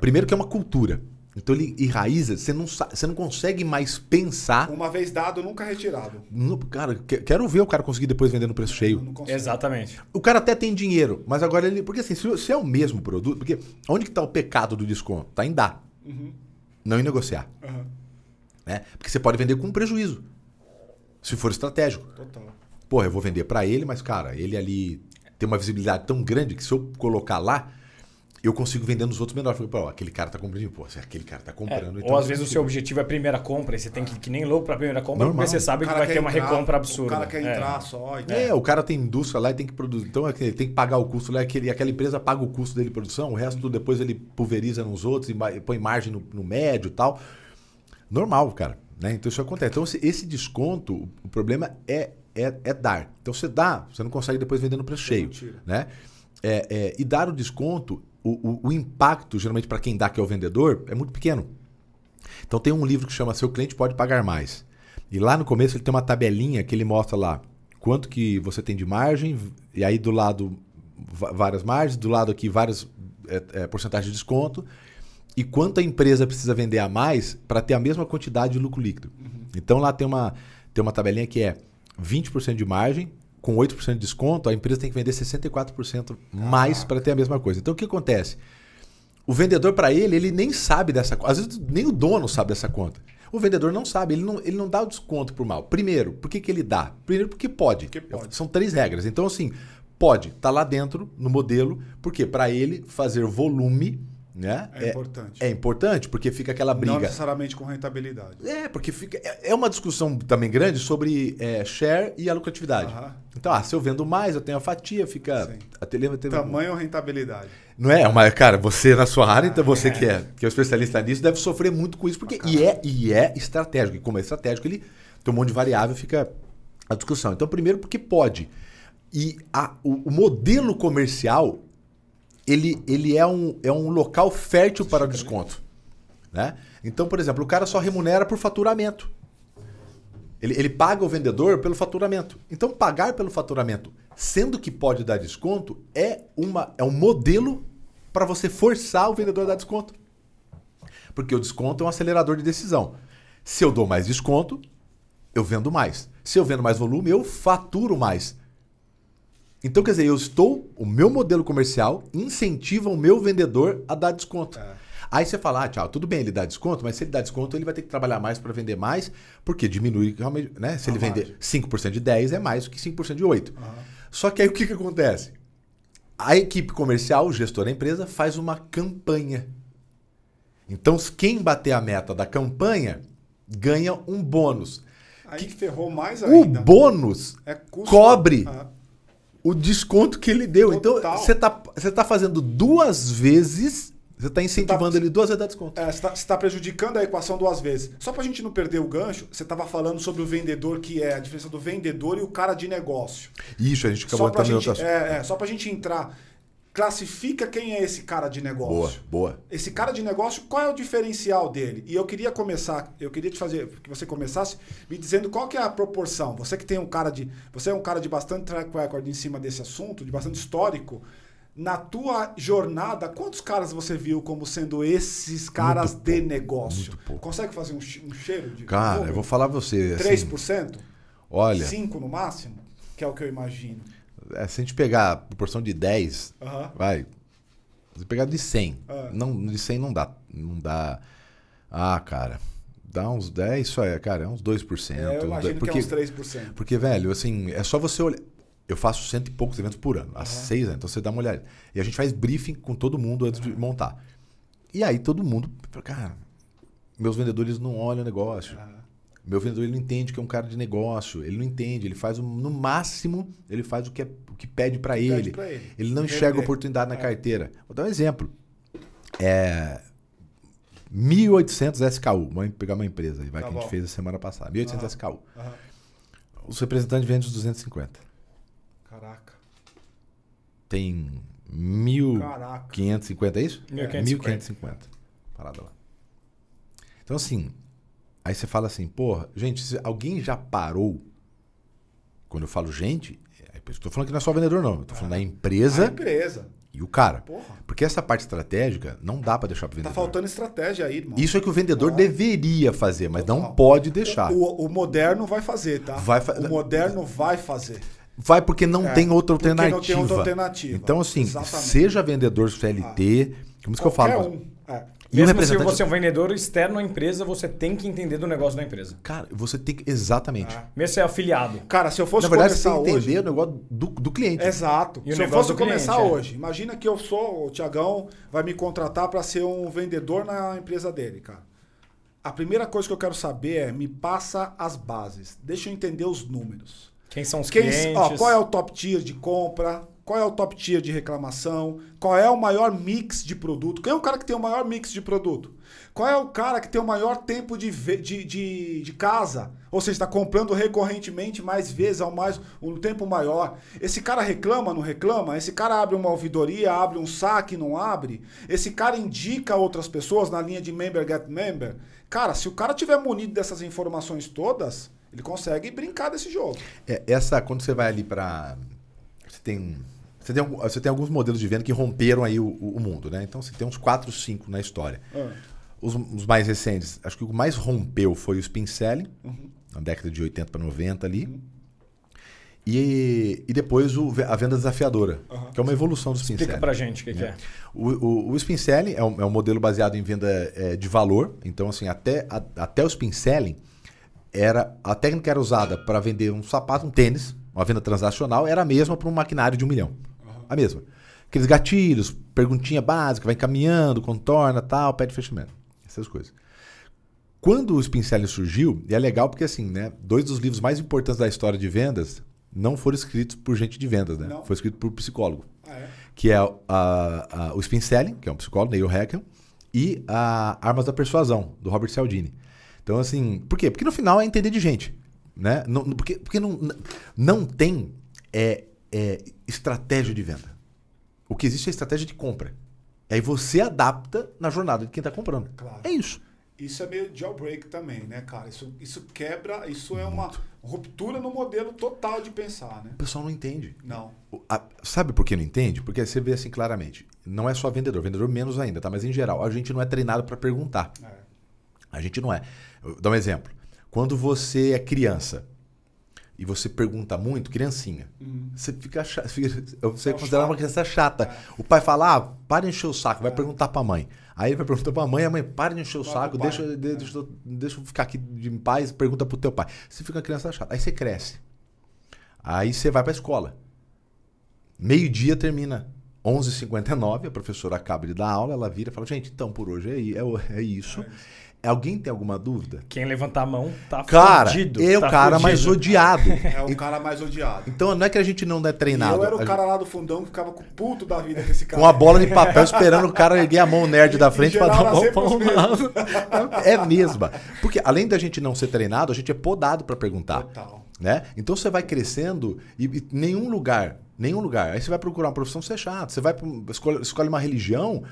Primeiro que é uma cultura. Então ele enraiza, você não, você não consegue mais pensar. Uma vez dado, nunca retirado. No, cara, quero ver o cara conseguir depois vender no preço cheio. Não, não Exatamente. O cara até tem dinheiro, mas agora ele. Porque assim, se, se é o mesmo produto. Porque onde que tá o pecado do desconto? Tá em dar. Uhum não em negociar. Uhum. Né? Porque você pode vender com prejuízo, se for estratégico. Total. Porra, eu vou vender para ele, mas, cara, ele ali tem uma visibilidade tão grande que se eu colocar lá, eu consigo vender nos outros menor. Eu falei, aquele cara tá comprando, pô, aquele cara tá é, comprando. É, então ou às vezes o seu objetivo é a primeira compra, e você tem que que nem louco pra primeira compra, Normal. porque você sabe que vai ter entrar, uma recompra absurda. O cara quer é. entrar é. só. Então. É, o cara tem indústria lá e tem que produzir. Então é ele tem que pagar o custo lá, aquele, aquela empresa paga o custo dele de produção, o resto uhum. depois ele pulveriza nos outros e põe margem no, no médio e tal. Normal, cara. Né? Então isso acontece. Então esse desconto, o problema é, é, é dar. Então você dá, você não consegue depois vender no preço cheio. Né? É, é, e dar o desconto o, o, o impacto, geralmente, para quem dá, que é o vendedor, é muito pequeno. Então tem um livro que chama Seu Cliente Pode Pagar Mais. E lá no começo ele tem uma tabelinha que ele mostra lá quanto que você tem de margem, e aí do lado várias margens, do lado aqui várias é, é, porcentagens de desconto, e quanto a empresa precisa vender a mais para ter a mesma quantidade de lucro líquido. Uhum. Então lá tem uma, tem uma tabelinha que é 20% de margem, com 8% de desconto, a empresa tem que vender 64% mais para ter a mesma coisa. Então o que acontece? O vendedor, para ele, ele nem sabe dessa conta. Às vezes nem o dono sabe dessa conta. O vendedor não sabe, ele não, ele não dá o desconto por mal. Primeiro, por que, que ele dá? Primeiro, porque pode. Porque pode. São três regras. Então, assim, pode, tá lá dentro, no modelo, porque para ele fazer volume né? É, é, importante. É importante, porque fica aquela briga. Não necessariamente com rentabilidade. É, porque fica, é, é uma discussão também grande sobre é, share e a lucratividade. Uhum. Então, ah, se eu vendo mais, eu tenho a fatia, fica. A tele, a tele... Tamanho ou rentabilidade? Não é, é? Uma, cara, você na sua área, então você ah, é. que, é, que é especialista nisso, deve sofrer muito com isso, porque ah, e, é, e é estratégico. E como é estratégico, ele tem um monte de variável, fica a discussão. Então, primeiro, porque pode. E a, o, o modelo comercial ele, ele é, um, é um local fértil para o desconto. Né? Então, por exemplo, o cara só remunera por faturamento. Ele, ele paga o vendedor pelo faturamento. Então, pagar pelo faturamento, sendo que pode dar desconto, é, uma, é um modelo para você forçar o vendedor a dar desconto. Porque o desconto é um acelerador de decisão. Se eu dou mais desconto, eu vendo mais. Se eu vendo mais volume, eu faturo mais. Então, quer dizer, eu estou. O meu modelo comercial incentiva o meu vendedor a dar desconto. É. Aí você fala, ah, tchau, tudo bem, ele dá desconto, mas se ele dá desconto, ele vai ter que trabalhar mais para vender mais, porque diminui realmente, né? Se ele vender 5% de 10, é mais do que 5% de 8. Uhum. Só que aí o que, que acontece? A equipe comercial, o gestor da empresa, faz uma campanha. Então, quem bater a meta da campanha ganha um bônus. Aí que ferrou mais ainda. O bônus é custo... cobre. Uhum o desconto que ele deu. Então, Total. Então, você tá, você tá fazendo duas vezes. Você está tá incentivando tá, ele duas vezes a dar desconto. É, você está tá prejudicando a equação duas vezes. Só para a gente não perder o gancho, você estava falando sobre o vendedor, que é a diferença do vendedor e o cara de negócio. Isso, a gente acabou entrando em outro É, é só para a gente entrar classifica quem é esse cara de negócio. Boa, boa. Esse cara de negócio, qual é o diferencial dele? E eu queria começar, eu queria te fazer que você começasse me dizendo qual que é a proporção. Você que tem um cara de, você é um cara de bastante track record em cima desse assunto, de bastante histórico. Na tua jornada, quantos caras você viu como sendo esses caras muito de pouco, negócio? Consegue fazer um, um cheiro de Cara, eu vou falar pra você. 3%? Assim, olha. 5 no máximo, que é o que eu imagino. É, se a gente pegar a proporção de 10, uhum. vai. Se pegar de 100, uhum. Ah. não, de 100 não dá. Não dá. Ah, cara. Dá uns 10, só é, cara, é uns 2%. É, eu imagino uns porque, que é uns 3%. Porque, velho, assim, é só você olhar. Eu faço cento e poucos eventos por ano, uhum. há seis anos, então você dá uma olhada. E a gente faz briefing com todo mundo antes de montar. E aí todo mundo, cara, meus vendedores não olham o negócio. Uhum. Meu vendedor ele não entende que é um cara de negócio, ele não entende, ele faz no máximo, ele faz o que, é, o que pede para ele. ele. ele. não Vender. enxerga oportunidade na é. carteira. Vou dar um exemplo. É 1800 SKU, vamos pegar uma empresa aí, vai tá que bom. a gente fez a semana passada. 1800 uhum. SKU. Uhum. Os representantes vendem os 250. Caraca. Tem 1550, é isso? 1550. É, 1550. Parada lá. Então assim, Aí você fala assim, porra, gente, alguém já parou? Quando eu falo gente, é, estou falando que não é só vendedor, não. Estou falando ah, da é. empresa. A empresa. E o cara. Porra. Porque essa parte estratégica não dá para deixar para vendedor. Tá faltando estratégia aí, irmão. Isso é que o vendedor deveria fazer, mas Total. não pode deixar. O, o, o, moderno vai fazer, tá? Vai fa... O moderno vai fazer. Vai porque não é, tem outra alternativa. Não tem outra alternativa. Então, assim, Exatamente. seja vendedor CLT, ah. como é que eu falo? Um. É. Mesmo é representante... se você é um vendedor externo à empresa, você tem que entender do negócio da empresa. Cara, você tem que. Exatamente. Ah. Mesmo se é afiliado. Cara, se eu fosse começar hoje. Na verdade, você tem que entender o negócio do, do cliente. Exato. se eu fosse começar cliente, é. hoje, é. imagina que eu sou, o Tiagão vai me contratar para ser um vendedor na empresa dele, cara. A primeira coisa que eu quero saber é: me passa as bases. Deixa eu entender os números. Quem são os Quem, clientes? Ó, qual é o top tier de compra? qual é o top tier de reclamação, qual é o maior mix de produto, quem é o cara que tem o maior mix de produto, qual é o cara que tem o maior tempo de, de, de, de casa, ou seja, está comprando recorrentemente mais vezes ao mais um tempo maior. Esse cara reclama, não reclama? Esse cara abre uma ouvidoria, abre um saque, não abre? Esse cara indica outras pessoas na linha de member get member? Cara, se o cara tiver munido dessas informações todas, ele consegue brincar desse jogo. É, essa, quando você vai ali para. Você tem você tem, você tem alguns modelos de venda que romperam aí o, o mundo, né? Então você assim, tem uns 4, 5 na história. Ah. Os, os, mais recentes, acho que o mais rompeu foi o spin selling, uhum. na década de 80 para 90 ali. Uhum. E, e depois o, a venda desafiadora, uhum. que é uma evolução do spin Explica selling. Explica pra gente o que, que, é. é. O, o, o spin selling é um, é um modelo baseado em venda é, de valor. Então, assim, até, a, até o spin selling, era, a técnica era usada para vender um sapato, um tênis, uma venda transacional, era a mesma para um maquinário de um milhão. A mesma. Aqueles gatilhos, perguntinha básica, vai caminhando, contorna, tal, pede fechamento. Essas coisas. Quando o Spincelli surgiu, e é legal porque assim, né? Dois dos livros mais importantes da história de vendas não foram escritos por gente de vendas, né? Não. Foi escrito por um psicólogo. Ah, é? Que é a, a, o Spincelli, que é um psicólogo, Neil Hacker, e a Armas da Persuasão, do Robert Cialdini. Então, assim, por quê? Porque no final é entender de gente. Né? Não, porque porque não, não tem é, é, estratégia de venda. O que existe é estratégia de compra. E aí você adapta na jornada de quem está comprando. Claro. É isso. Isso é meio jailbreak também, né, cara? Isso, isso quebra, isso Muito. é uma ruptura no modelo total de pensar, né? O pessoal não entende. Não. A, sabe por que não entende? Porque você vê assim claramente. Não é só vendedor, vendedor menos ainda, tá? Mas em geral, a gente não é treinado para perguntar. É. A gente não é. Dá um exemplo. Quando você é criança, e você pergunta muito, criancinha. Uhum. Você fica chata. você é considerado uma criança chata. É. O pai fala, ah, para de encher o saco, vai é. perguntar para a mãe. Aí ele vai perguntar para a mãe, a mãe, para de encher o saco, pai, deixa, é. deixa, deixa eu ficar aqui em paz, pergunta para o teu pai. Você fica uma criança chata. Aí você cresce. Aí você vai para a escola. Meio-dia termina. 11h59, a professora acaba de dar aula, ela vira e fala, gente, então por hoje é, é, é isso. É isso. Alguém tem alguma dúvida? Quem levantar a mão tá cara, fudido. Tá é o tá cara fudido. mais odiado. É o cara mais odiado. Então não é que a gente não é treinado. E eu era o cara lá do fundão que ficava com o puto da vida com esse cara. Com a bola de papel esperando o cara erguer a mão nerd da frente para dar um pão. É mesmo. Porque além da gente não ser treinado, a gente é podado para perguntar. Total. Né? Então você vai crescendo e, e nenhum lugar, nenhum lugar. Aí você vai procurar uma profissão, você é chato. Você vai escolhe, escolhe uma religião,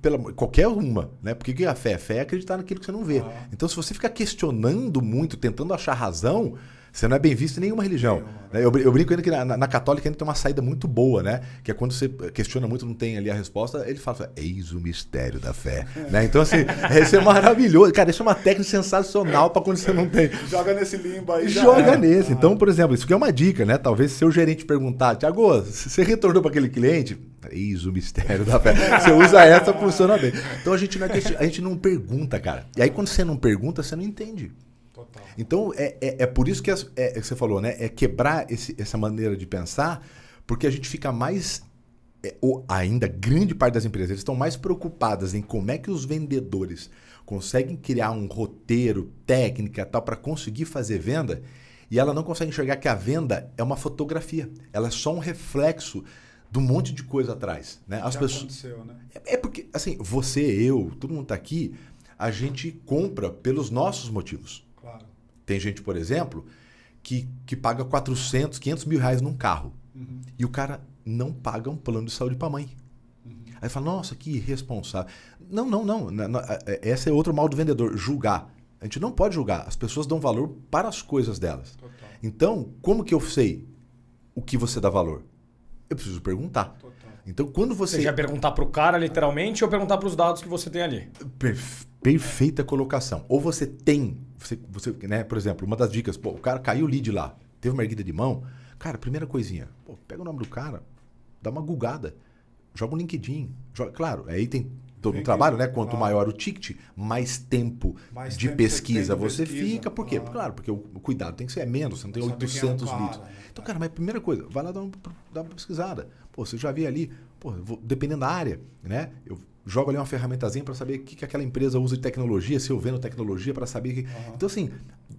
pela, qualquer uma, né? Porque que é a fé? A fé é acreditar naquilo que você não vê. Ah. Então, se você ficar questionando muito, tentando achar razão, você não é bem visto em nenhuma religião. Né? Né? Eu, eu brinco ainda que na, na, católica ainda tem uma saída muito boa, né? Que é quando você questiona muito, não tem ali a resposta, ele fala, eis o mistério da fé. né? Então, assim, isso é maravilhoso. Cara, isso é uma técnica sensacional para quando você não tem. Joga nesse limbo aí. Joga é. nesse. Ah. Então, por exemplo, isso aqui é uma dica, né? Talvez seu gerente perguntar, Tiago, você retornou para aquele cliente? Eis o mistério da fé. Você usa essa, funciona bem. Então a gente, não é a gente não pergunta, cara. E aí quando você não pergunta, você não entende. Total. Então, é, é, é por isso que é, é, você falou, né? É quebrar esse, essa maneira de pensar, porque a gente fica mais. É, ou ainda, grande parte das empresas estão mais preocupadas em como é que os vendedores conseguem criar um roteiro, técnica, tal, para conseguir fazer venda, e ela não consegue enxergar que a venda é uma fotografia. Ela é só um reflexo de um monte de coisa atrás. Né? As Já pessoas... aconteceu, né? É, é porque, assim, você, eu, todo mundo está aqui, a gente compra pelos nossos motivos. Tem gente, por exemplo, que, que paga 400, 500 mil reais num carro. Uhum. E o cara não paga um plano de saúde para mãe. Uhum. Aí fala, nossa, que irresponsável. Não, não, não. É, é, Essa é outro mal do vendedor, julgar. A gente não pode julgar. As pessoas dão valor para as coisas delas. Total. Então, como que eu sei o que você dá valor? Eu preciso perguntar. Total. Então, quando você. Você já perguntar para o cara, literalmente, ou perguntar para os dados que você tem ali? Perfeito. Perfeita colocação. Ou você tem, você, você, né, por exemplo, uma das dicas, pô, o cara caiu o lead lá, teve uma erguida de mão, cara, primeira coisinha, pô, pega o nome do cara, dá uma gugada, joga um LinkedIn, joga, claro, aí tem todo o trabalho, né? Quanto ah. maior o ticket, mais tempo mais de tempo pesquisa você, pesquisa. fica. Por quê? Ah. Claro, porque o cuidado tem que ser é menos, você não tem 800 é um litros. Né? Então, cara, mas primeira coisa, vai lá dar, uma dar uma pesquisada. Pô, você já vê ali, pô, vou, dependendo da área, né? Eu jogo ali uma ferramentazinha para saber o que, que aquela empresa usa de tecnologia, se eu vendo tecnologia para saber. Que... Uhum. Então, assim,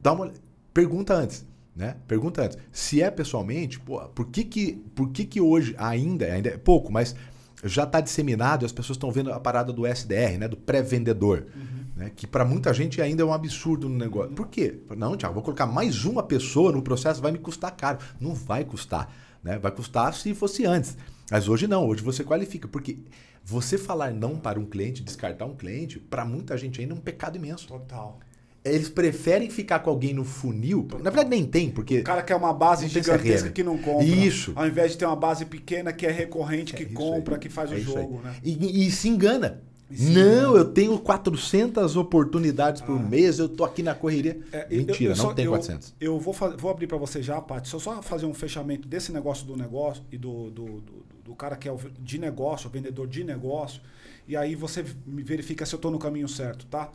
dá uma. Pergunta antes. Né? Pergunta antes. Se é pessoalmente, pô, por que que, por que que hoje ainda, ainda é pouco, mas já está disseminado, e as pessoas estão vendo a parada do SDR, né? do pré-vendedor, uhum. né? que para muita gente ainda é um absurdo no negócio. Uhum. Por quê? Não, Tiago, vou colocar mais uma pessoa no processo, vai me custar caro. Não vai custar. Né? Vai custar se fosse antes. Mas hoje não, hoje você qualifica, porque você falar não para um cliente, descartar um cliente, para muita gente ainda é um pecado imenso. Total. Eles preferem ficar com alguém no funil. Na verdade, nem tem, porque. O cara quer uma base gigantesca que não compra. Isso. Ao invés de ter uma base pequena que é recorrente, é que compra, aí. que faz é o jogo. Né? E, e se engana. Sim. Não, eu tenho 400 oportunidades ah. por mês, eu tô aqui na correria. É, Mentira, eu, eu só, não tem 400. Eu, eu vou, vou abrir para você já, Paty. Só, só fazer um fechamento desse negócio do negócio e do, do, do, o cara que é de negócio, o vendedor de negócio, e aí você verifica se eu estou no caminho certo, tá?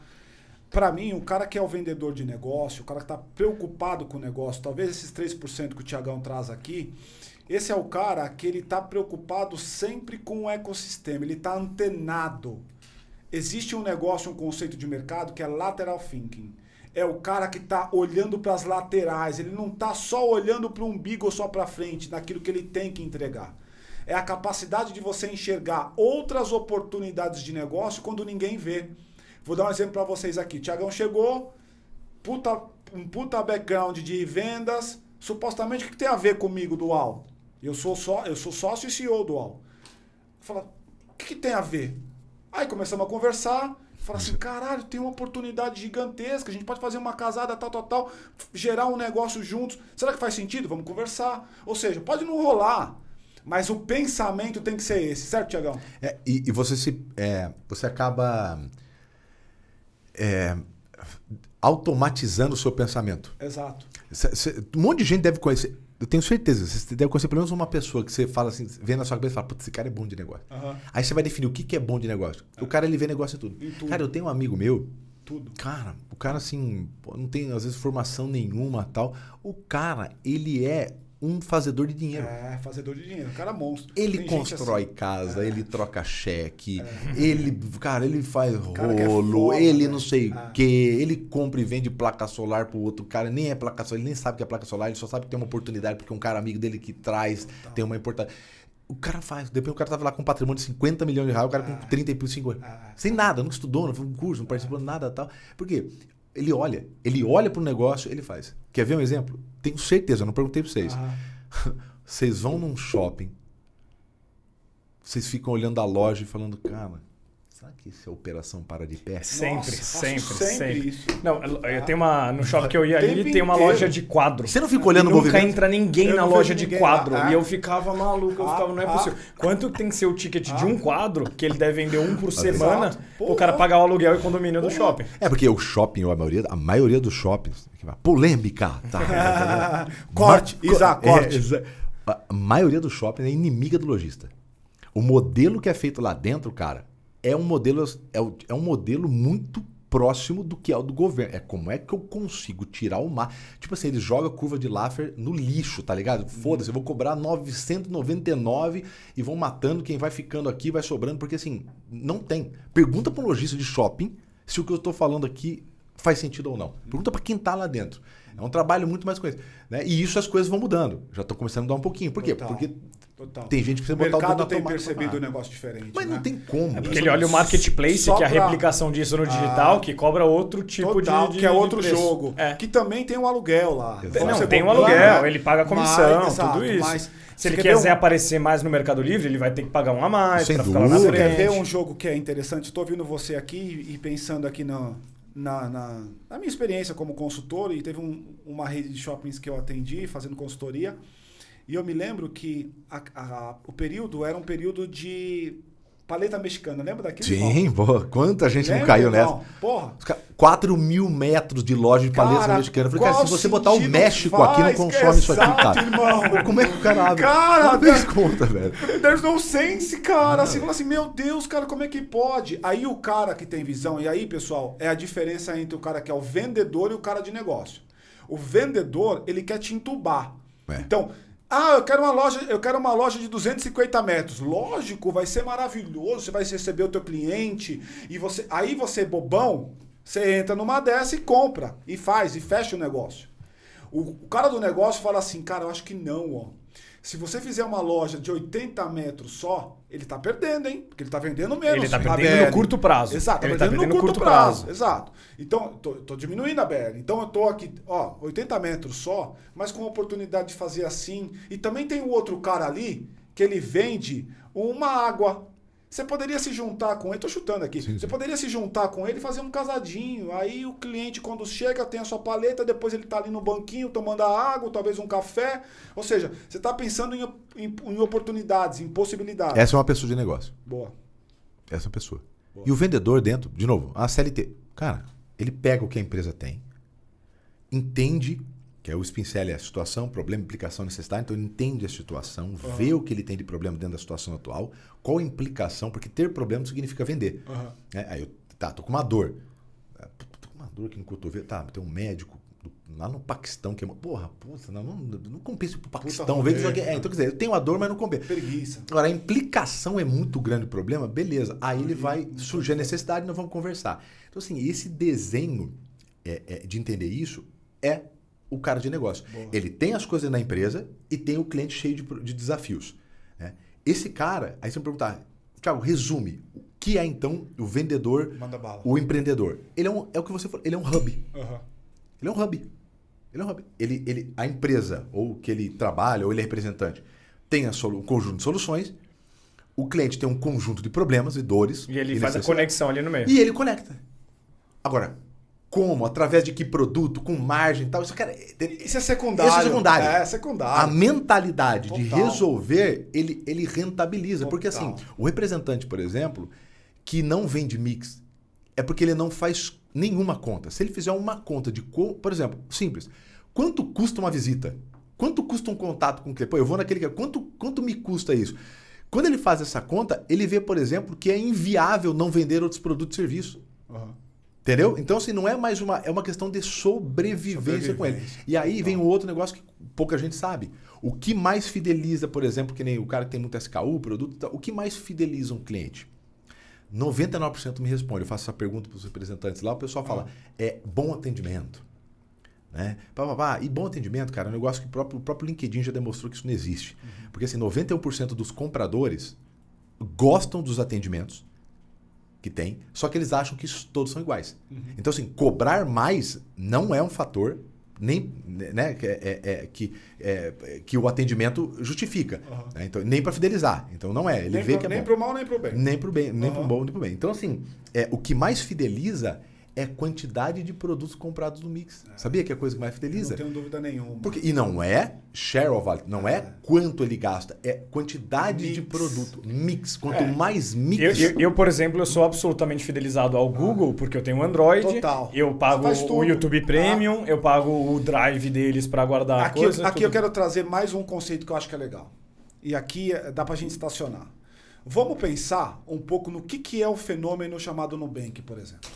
Para mim, o cara que é o vendedor de negócio, o cara que está preocupado com o negócio, talvez esses 3% que o Tiagão traz aqui, esse é o cara que ele está preocupado sempre com o ecossistema, ele está antenado. Existe um negócio, um conceito de mercado que é lateral thinking. É o cara que está olhando para as laterais, ele não está só olhando para o umbigo ou só para frente, naquilo que ele tem que entregar. É a capacidade de você enxergar outras oportunidades de negócio quando ninguém vê. Vou dar um exemplo para vocês aqui. Tiagão chegou, puta, um puta background de vendas. Supostamente, o que tem a ver comigo, Dual? Eu sou, só, eu sou sócio e CEO do UOL. Fala, o que, que, tem a ver? Aí começamos a conversar. Fala assim, caralho, tem uma oportunidade gigantesca. A gente pode fazer uma casada tal, tal, tal. Gerar um negócio juntos. Será que faz sentido? Vamos conversar. Ou seja, pode não rolar. Mas o pensamento tem que ser esse, certo, Tiagão? É, e, e, você se. É, você acaba. É, automatizando o seu pensamento. Exato. Cê, cê, um monte de gente deve conhecer. Eu tenho certeza, você deve conhecer pelo menos uma pessoa que você fala assim, vê na sua cabeça e fala, putz, esse cara é bom de negócio. Uhum. Aí você vai definir o que, que é bom de negócio. É. O cara, ele vê negócio em tudo. em tudo. Cara, eu tenho um amigo meu. Tudo. Cara, o cara assim, não tem às vezes formação nenhuma tal. O cara, ele é um fazedor de dinheiro. É, fazedor de dinheiro. cara é monstro. Ele Tem constrói assim. casa, é. ele troca cheque, é. ele, cara, ele faz rolo, é foda, ele né? não sei o é. quê, ele compra e vende placa solar pro outro cara, nem é placa solar, ele nem sabe que é placa solar, ele só sabe que tem uma oportunidade porque um cara amigo dele que traz, tem uma importância. O cara faz. Depois o cara tava lá com um patrimônio de 50 milhões de reais, o cara com 30 é. e 5 Sem nada, não estudou, não fez um curso, não participou de nada tal. Por quê? Ele olha, ele olha para o negócio, ele faz. Quer ver um exemplo? Tenho certeza, não perguntei para vocês. Ah. Vocês vão num shopping, vocês ficam olhando a loja e falando, cara, Será que isso é operação para de pé? Sempre, Nossa, sempre, sempre, sempre. Isso. Não, eu ah. tenho uma. No shopping que eu ia ali, tem uma loja de quadro. Você não fica olhando o movimento? Nunca entra ninguém eu na loja de quadro. Ah, e eu ah. ficava maluco, eu ficava, não é ah, possível. Quanto tem que ser o ticket de um quadro, que ele deve vender um por semana, o cara pagar o aluguel e condomínio do shopping? É, porque o shopping, a maioria, a maioria dos shoppings. Polêmica, tá? corte, Isa, é, corte. É, a maioria dos shoppings é inimiga do lojista. O modelo que é feito lá dentro, cara, é um modelo, é, é um modelo muito próximo do que é o do governo. É como é que eu consigo tirar o mar. Tipo assim, ele joga a curva de Laffer no lixo, tá ligado? Foda-se, eu vou cobrar 999 e vão matando quem vai ficando aqui, vai sobrando, porque assim, não tem. Pergunta para um lojista de shopping se o que eu estou falando aqui faz sentido ou não. Pergunta para quem tá lá dentro. É um trabalho muito mais com isso. Né? E isso as coisas vão mudando. Já estou começando a dar um pouquinho. Por quê? Total. Porque Total. Tem gente que precisa o botar o mercado tá tem percebido um negócio diferente. Mas né? não tem como. É porque ele olha o marketplace, que é a replicação disso no digital, ah, que cobra outro tipo total, de, de. que é outro jogo. É. Que também tem um aluguel lá. Não, tem um aluguel, lá, né? ele paga comissão, mas, exato, tudo isso. Mas, se ele quiser um... aparecer mais no Mercado Livre, ele vai ter que pagar um a mais para ficar lá na frente. Você quer ver um jogo que é interessante? Estou ouvindo você aqui e pensando aqui na, na, na, na minha experiência como consultor, e teve um, uma rede de shoppings que eu atendi fazendo consultoria. E eu me lembro que a, a, o período era um período de paleta mexicana, lembra daquilo? Sim, pô, quanta gente lembra? não caiu nessa. Não, porra. 4 mil metros de loja de paleta cara, mexicana. Eu falei, cara, se você botar o México aqui, não consome isso aqui, cara. Irmão. Como é que o cara abre? Cara, não fez conta, velho. There's no sense, cara. Ah. Assim, fala assim, meu Deus, cara, como é que pode? Aí o cara que tem visão, e aí, pessoal, é a diferença entre o cara que é o vendedor e o cara de negócio. O vendedor, ele quer te entubar. É. Então, ah, eu quero uma loja, eu quero uma loja de 250 metros. Lógico, vai ser maravilhoso. Você vai receber o teu cliente e você, aí você bobão, você entra numa dessa e compra e faz e fecha o negócio. O, o cara do negócio fala assim, cara, eu acho que não, ó. Se você fizer uma loja de 80 metros só, ele está perdendo, hein? Porque ele está vendendo menos. Ele está tá perdendo BL. no curto prazo. Exato, tá ele está perdendo, tá no curto, curto prazo. prazo. Exato. Então, tô, tô, diminuindo a BL. Então, eu tô aqui, ó, 80 metros só, mas com a oportunidade de fazer assim. E também tem o outro cara ali que ele vende uma água você poderia se juntar com ele, tô chutando aqui. Sim, sim. Você poderia se juntar com ele e fazer um casadinho. Aí o cliente, quando chega, tem a sua paleta, depois ele tá ali no banquinho tomando a água, talvez um café. Ou seja, você está pensando em, em, em oportunidades, em possibilidades. Essa é uma pessoa de negócio. Boa. Essa é uma pessoa. Boa. E o vendedor dentro, de novo, a CLT. Cara, ele pega o que a empresa tem, entende que é o Spincelli, é a situação, problema, implicação, necessidade. Então, ele entende a situação, uhum. vê o que ele tem de problema dentro da situação atual, qual a implicação, porque ter problema significa vender. Uhum. É, aí eu, tá, tô com uma dor. É, tô com uma dor aqui no cotovelo. Tá, tem um médico lá no Paquistão que é. Porra, puta, não, não, não compensa pro Paquistão. Vê é, então, quer dizer, eu tenho a dor, mas não compensa. Preguiça. Agora, a implicação é muito grande o problema, beleza. Aí ele uhum. vai surgir a necessidade e nós vamos conversar. Então, assim, esse desenho é, é, de entender isso é o cara de negócio. Boa. Ele tem as coisas na empresa e tem o cliente cheio de, de desafios. Né? Esse cara, aí você me perguntar, Tiago, resume, o que é então o vendedor, o empreendedor? Ele é, um, é o que você falou, ele é um hub. Uhum. Ele é um hub. Ele é um hub. Ele, ele, a empresa, ou que ele trabalha, ou ele é representante, tem a solu, um conjunto de soluções, o cliente tem um conjunto de problemas e dores. E ele e faz a conexão ali no meio. E ele conecta. Agora, como? Através de que produto? Com margem e tal? Isso, cara, é isso é secundário. Isso é secundário. É, é secundário. A mentalidade Total. de resolver, ele, ele rentabiliza. Total. Porque assim, o representante, por exemplo, que não vende mix, é porque ele não faz nenhuma conta. Se ele fizer uma conta de... Co... Por exemplo, simples. Quanto custa uma visita? Quanto custa um contato com o cliente? Pô, eu vou naquele... Quanto, quanto me custa isso? Quando ele faz essa conta, ele vê, por exemplo, que é inviável não vender outros produtos e serviços. Uhum. Entendeu? Então, assim, não é mais uma. É uma questão de sobrevivência, sobrevivência. com ele. E aí vem um outro negócio que pouca gente sabe. O que mais fideliza, por exemplo, que nem o cara que tem muito SKU, produto, o que mais fideliza um cliente? 99% me responde. Eu faço essa pergunta para os representantes lá, o pessoal fala: ah. é bom atendimento. Né? Pá, pá, pá. Ah, e bom atendimento, cara, é um negócio que o próprio, o próprio LinkedIn já demonstrou que isso não existe. Uhum. Porque assim, 91% dos compradores gostam dos atendimentos, que tem, só que eles acham que todos são iguais. Uhum. Então, assim, cobrar mais não é um fator nem né, é, é, é, que, é, que o atendimento justifica. Uhum. Né? Então, nem para fidelizar. Então não é. Ele nem vê pro, que é nem para o mal, nem para o bem. Nem para o bem, nem uhum. para o bom, nem para o bem. Então, assim, é, o que mais fideliza é quantidade de produtos comprados no mix. É. Sabia que é a coisa que mais fideliza? Eu não tenho dúvida nenhuma. Porque, e não é share of value, não é, é quanto ele gasta, é quantidade mix. de produto, mix. Quanto é. mais mix... Eu, eu, eu, por exemplo, eu sou absolutamente fidelizado ao ah. Google, ah. porque eu tenho Android, Total. eu pago o YouTube Premium, ah. eu pago o Drive deles para guardar aqui, Aqui tudo. eu quero trazer mais um conceito que eu acho que é legal. E aqui eh, dá para a gente estacionar. Vamos pensar um pouco no que, que é o fenômeno chamado Nubank, por exemplo.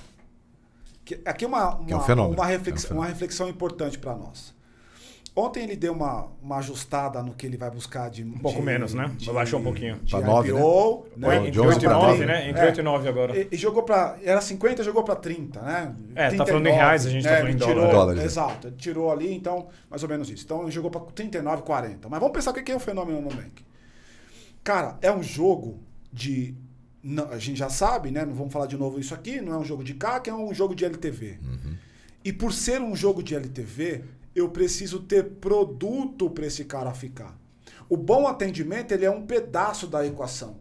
Que, aqui é uma, é uma, é um uma, reflex, é um uma reflexão importante para nós. Ontem ele deu uma, uma ajustada no que ele vai buscar de. Um pouco de, menos, né? De, Baixou um pouquinho. Para 9. né? né? Entre 8 e 9, né? Entre é, 8 e 9 agora. E, e jogou para. Era 50, jogou para 30, né? É, 39, tá falando em reais, a gente né? tá é, falando em tirou, dólares. Né? Exato, ele Tirou ali, então, mais ou menos isso. Então, ele jogou para 39, 40. Mas vamos pensar o que é o fenômeno no Nubank. Cara, é um jogo de não, a gente já sabe, né? Não vamos falar de novo isso aqui. Não é um jogo de CAC, é um jogo de LTV. Uhum. E por ser um jogo de LTV, eu preciso ter produto para esse cara ficar. O bom atendimento ele é um pedaço da equação.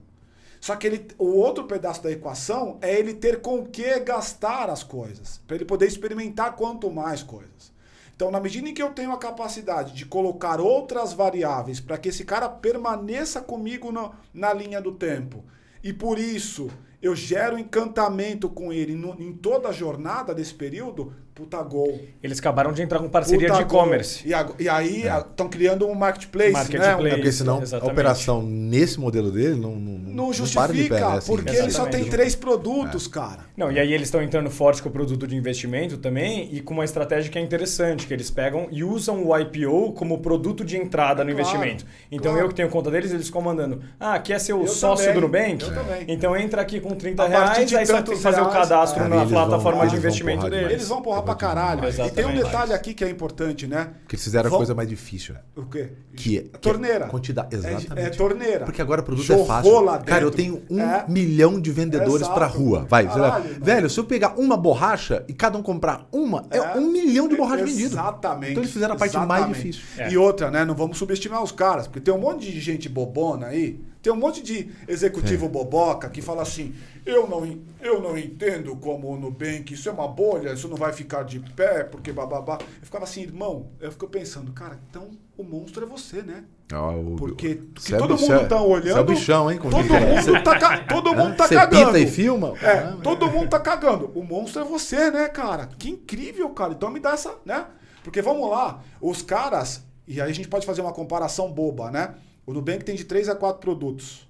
Só que ele, o outro pedaço da equação é ele ter com o que gastar as coisas, para ele poder experimentar quanto mais coisas. Então, na medida em que eu tenho a capacidade de colocar outras variáveis para que esse cara permaneça comigo no, na linha do tempo, e por isso eu gero encantamento com ele em toda a jornada desse período, Puta Gol. Eles acabaram de entrar com parceria Puta de e-commerce. E, e, aí estão é. criando um marketplace, né? marketplace né? porque senão Exatamente. a operação nesse modelo dele não não, não justifica, não pé, assim. porque Exatamente. ele só tem três produtos, é. cara. Não, e aí eles estão entrando forte com o produto de investimento também e com uma estratégia que é interessante, que eles pegam e usam o IPO como produto de entrada no claro, investimento. Então claro. eu que tenho conta deles, eles ficam mandando: "Ah, quer ser o eu sócio também. do Nubank? Eu também. Então entra aqui com 30 reais, aí você tem que fazer o cadastro é. na plataforma de investimento deles. Eles vão porrar legal pra caralho. Exatamente. E tem um detalhe aqui que é importante, né? Porque eles fizeram Vão... a coisa mais difícil, né? O quê? Que, é torneira. é quantidade. É Exatamente. É, é, torneira. Porque agora o produto Jorrou é fácil. Lá Cara, eu tenho um é. milhão de vendedores Exato. pra rua. Vai. Caralho, vai. Velho, se eu pegar uma borracha e cada um comprar uma, é, é. um milhão de borracha vendida. Exatamente. Então eles fizeram a parte Exatamente. mais difícil. E outra, né? Não vamos subestimar os caras, porque tem um monte de gente bobona aí tem um monte de executivo é. boboca que fala assim: eu não, eu não entendo como o Nubank, isso é uma bolha, isso não vai ficar de pé, porque bababá. Eu ficava assim, irmão, eu fico pensando, cara, então o monstro é você, né? Ah, o, porque que todo mundo tá olhando. É o bichão, hein? Todo mundo, tá, todo mundo tá, cagando. Pinta e filma? É, ah, todo mundo tá cagando. O monstro é você, né, cara? Que incrível, cara. Então me dá essa, né? Porque vamos lá, os caras, e aí a gente pode fazer uma comparação boba, né? O Nubank tem de 3 a 4 produtos.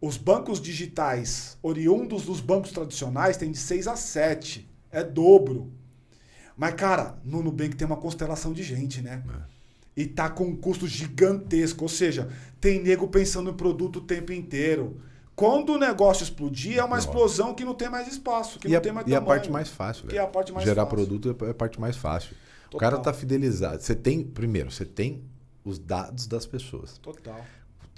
Os bancos digitais, oriundos dos bancos tradicionais, tem de 6 a 7. É dobro. Mas, cara, no Nubank tem uma constelação de gente, né? É. E tá com um custo gigantesco. Ou seja, tem nego pensando no produto o tempo inteiro. Quando o negócio explodir, é uma Nossa. explosão que não tem mais espaço, que e não a, tem mais E tamanho, a parte mais fácil, é velho. É Gerar fácil. produto é a parte mais fácil. Total. O cara tá fidelizado. Você tem, primeiro, você tem os dados das pessoas. Total.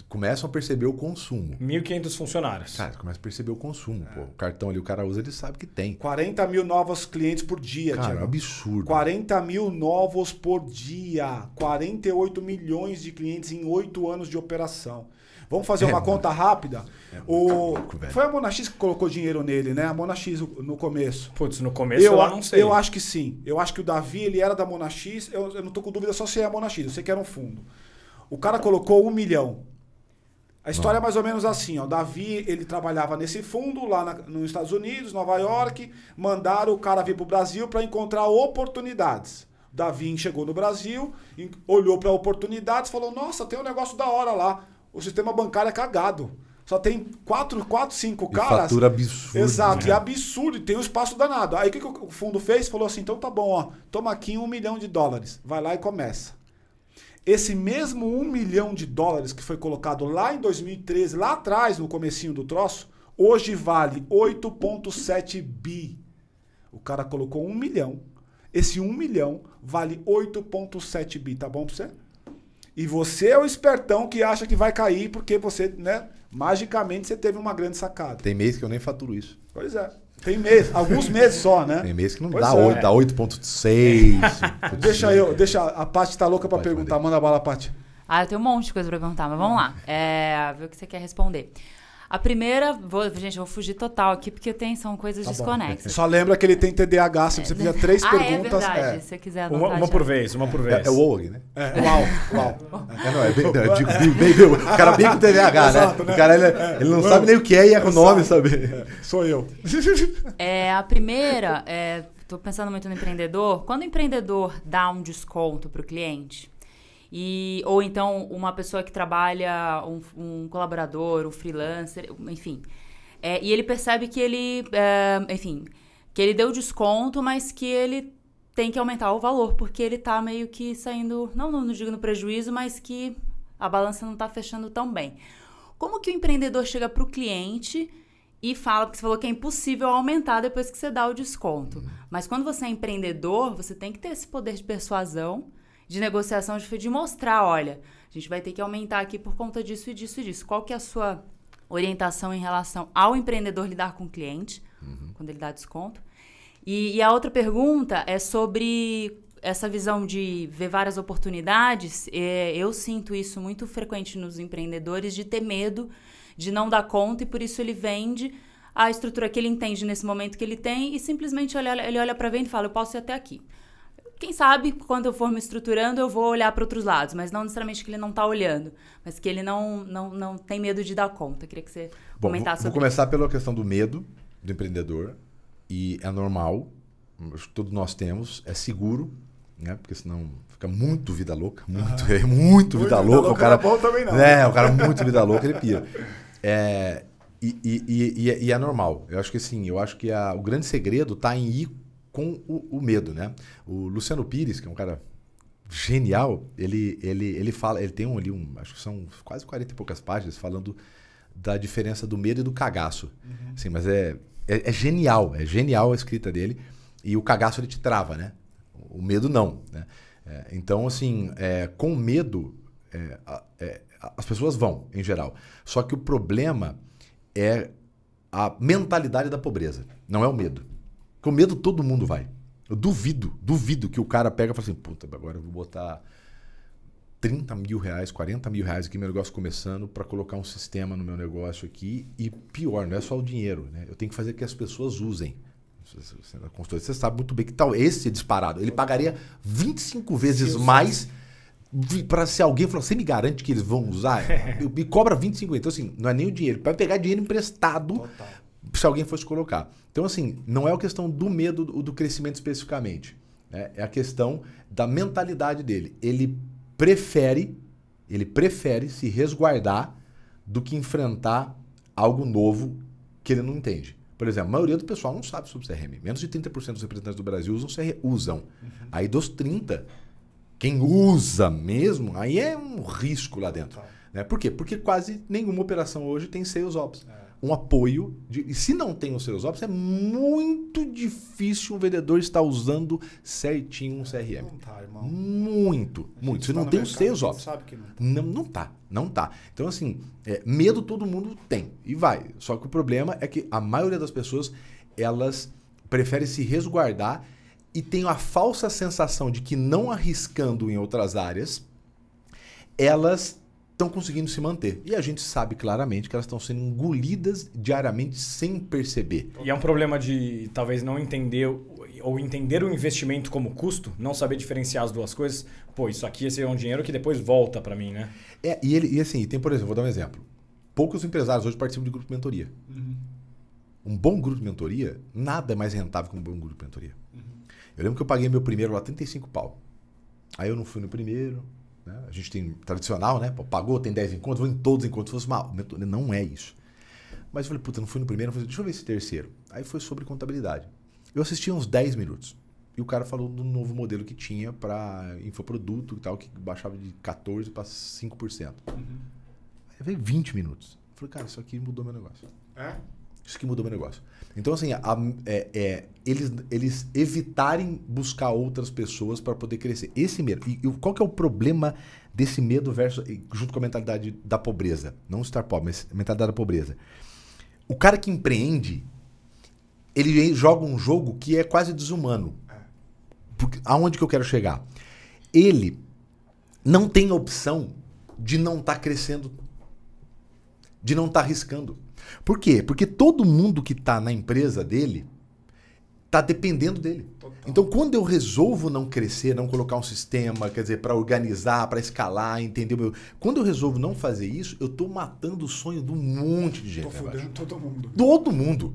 Começam a perceber o consumo. 1.500 funcionários. Cara, começa a perceber o consumo. É. Pô, o cartão ali o cara usa, ele sabe que tem. 40 mil novos clientes por dia, Cara, é Thiago. absurdo. 40 mil novos por dia. 48 milhões de clientes em 8 anos de operação. Vamos fazer é uma conta rápida. É o... Foi a Monaxis que colocou dinheiro nele, né? A Monaxis no começo. Putz, no começo eu, eu não sei. Eu acho que sim. Eu acho que o Davi, ele era da Monaxis. Eu, eu não tô com dúvida só se é a Monaxis. Eu sei que era um fundo. O cara colocou um milhão. A história é mais ou menos assim, ó. Davi, ele trabalhava nesse fundo lá na, nos Estados Unidos, Nova York, mandaram o cara vir para o Brasil para encontrar oportunidades. Davi chegou no Brasil, olhou para oportunidades, falou: "Nossa, tem um negócio da hora lá o sistema bancário é cagado. Só tem quatro, quatro, cinco e caras. Fatura absurda. Exato, né? e absurdo, e tem um espaço danado. Aí o que, que o fundo fez? Falou assim: então tá bom, ó, toma aqui um milhão de dólares. Vai lá e começa. Esse mesmo um milhão de dólares que foi colocado lá em 2013, lá atrás, no comecinho do troço, hoje vale 8,7 bi. O cara colocou um milhão. Esse um milhão vale 8,7 bi, tá bom pra você? E você é o espertão que acha que vai cair porque você, né? Magicamente você teve uma grande sacada. Tem mês que eu nem faturo isso. Pois é. Tem meses, alguns meses só, né? Tem meses que não pois dá, é. 8, dá 8.6. deixa eu, deixa a Paty tá louca para perguntar, mandei. manda bala, Paty. Ah, eu tenho um monte de coisa para perguntar, mas vamos lá. É, ver o que você quer responder. A primeira, vou, gente, vou fugir total aqui, porque tem, são coisas tá desconexas. Só lembra que ele tem TDAH, se você fizer três ah, é perguntas. É verdade, é. se você quiser uma, uma por vez, uma por vez. É, é o OG, né? É. é. Uau, uau. É, não, é bem, não, eu digo, bem, bem, o cara bem com TDAH, né? Exato, né? O cara, ele, ele não é. sabe nem o que é e é o nome, sabe? Sou eu. É, a primeira, é, tô pensando muito no empreendedor. Quando o empreendedor dá um desconto para o cliente, e, ou então uma pessoa que trabalha, um, um colaborador, um freelancer, enfim. É, e ele percebe que ele, é, enfim, que ele deu desconto, mas que ele tem que aumentar o valor, porque ele está meio que saindo, não, não, digo no prejuízo, mas que a balança não está fechando tão bem. Como que o empreendedor chega para o cliente e fala, porque você falou que é impossível aumentar depois que você dá o desconto. Uhum. Mas quando você é empreendedor, você tem que ter esse poder de persuasão de negociação de, de mostrar, olha, a gente vai ter que aumentar aqui por conta disso e disso e disso. Qual que é a sua orientação em relação ao empreendedor lidar com o cliente, uhum. quando ele dá desconto? E, e a outra pergunta é sobre essa visão de ver várias oportunidades. É, eu sinto isso muito frequente nos empreendedores, de ter medo de não dar conta e por isso ele vende a estrutura que ele entende nesse momento que ele tem e simplesmente olha, ele olha para vender e fala, eu posso ir até aqui quem sabe, quando eu for me estruturando, eu vou olhar para outros lados, mas não necessariamente que ele não está olhando, mas que ele não, não, não tem medo de dar conta. Eu queria que você Bom, comentasse vou, sobre Vou começar isso. pela questão do medo do empreendedor, e é normal, todos nós temos, é seguro, né? Porque senão fica muito vida louca, muito, ah, é, muito, muito vida, vida louca. louca o cara, é bom também não. Né? né? O cara é muito vida louca, ele pira. É, e, e, e, e, é, é normal. Eu acho que sim eu acho que a, o grande segredo está em ir com o, o, medo, né? O Luciano Pires, que é um cara genial, ele, ele, ele fala, ele tem um, ali um, acho que são quase 40 e poucas páginas falando da diferença do medo e do cagaço. Uhum. Assim, mas é, é, é, genial, é genial a escrita dele. E o cagaço ele te trava, né? O medo não. Né? É, então, assim, é, com medo, é, é, as pessoas vão, em geral. Só que o problema é a mentalidade da pobreza, não é o medo. Com medo todo mundo vai. Eu duvido, duvido que o cara pega e fala assim, puta, agora eu vou botar 30 mil reais, 40 mil reais aqui, meu negócio começando, para colocar um sistema no meu negócio aqui. E pior, não é só o dinheiro, né? Eu tenho que fazer que as pessoas usem. É você sabe muito bem que tal esse é disparado. Ele pagaria 25 vezes Sim, mais para se alguém falar, você me garante que eles vão usar? me cobra 25. Então, assim, não é nem o dinheiro. Para pegar dinheiro emprestado se alguém fosse colocar. Então, assim, não é a questão do medo do, do crescimento especificamente. Né? É a questão da mentalidade dele. Ele prefere, ele prefere se resguardar do que enfrentar algo novo que ele não entende. Por exemplo, a maioria do pessoal não sabe sobre CRM. Menos de 30% dos representantes do Brasil usam CRM. Usam. Uhum. Aí dos 30, quem usa mesmo, aí é um risco lá dentro. Tá. Né? Por quê? Porque quase nenhuma operação hoje tem sales ops. É um apoio. De, e se não tem os seus óbvios, é muito difícil um vendedor estar usando certinho um é, CRM. Não tá, irmão. Muito, muito. Se tá não tem os seus óbvios. Sabe que não, tá. não, não tá, não tá. Então, assim, é, medo todo mundo tem e vai. Só que o problema é que a maioria das pessoas, elas preferem se resguardar e tem a falsa sensação de que não arriscando em outras áreas, elas estão conseguindo se manter. E a gente sabe claramente que elas estão sendo engolidas diariamente sem perceber. E é um problema de talvez não entender ou entender o investimento como custo, não saber diferenciar as duas coisas. Pô, isso aqui esse é um dinheiro que depois volta para mim, né? É, e, ele, e assim, tem, por exemplo, vou dar um exemplo. Poucos empresários hoje participam de grupo de mentoria. Uhum. Um bom grupo de mentoria, nada é mais rentável que um bom grupo de mentoria. Uhum. Eu lembro que eu paguei meu primeiro lá 35 pau. Aí eu não fui no primeiro, né? A gente tem tradicional, né? Pô, pagou, tem 10 encontros, vou em todos os encontros. Fosse mal Não é isso. Mas eu falei, puta, não fui no primeiro, falei, deixa eu ver esse terceiro. Aí foi sobre contabilidade. Eu assisti uns 10 minutos. E o cara falou do novo modelo que tinha para infoproduto e tal, que baixava de 14% para 5%. Uhum. Aí veio 20 minutos. Eu falei, cara, isso aqui mudou meu negócio. É? Isso que mudou meu negócio. Então, assim, a, é, é, eles, eles evitarem buscar outras pessoas para poder crescer. Esse medo. E, e, qual que é o problema desse medo versus, junto com a mentalidade da pobreza? Não estar pobre, mas mentalidade da pobreza. O cara que empreende, ele joga um jogo que é quase desumano. É. Porque, aonde que eu quero chegar? Ele não tem opção de não estar tá crescendo, de não estar tá arriscando. Por quê? Porque todo mundo que está na empresa dele está dependendo dele. Total. Então, quando eu resolvo não crescer, não colocar um sistema, quer dizer, para organizar, para escalar, entender meu... Quando eu resolvo não fazer isso, eu estou matando o sonho de um monte de gente. Estou fodendo todo mundo. Todo mundo.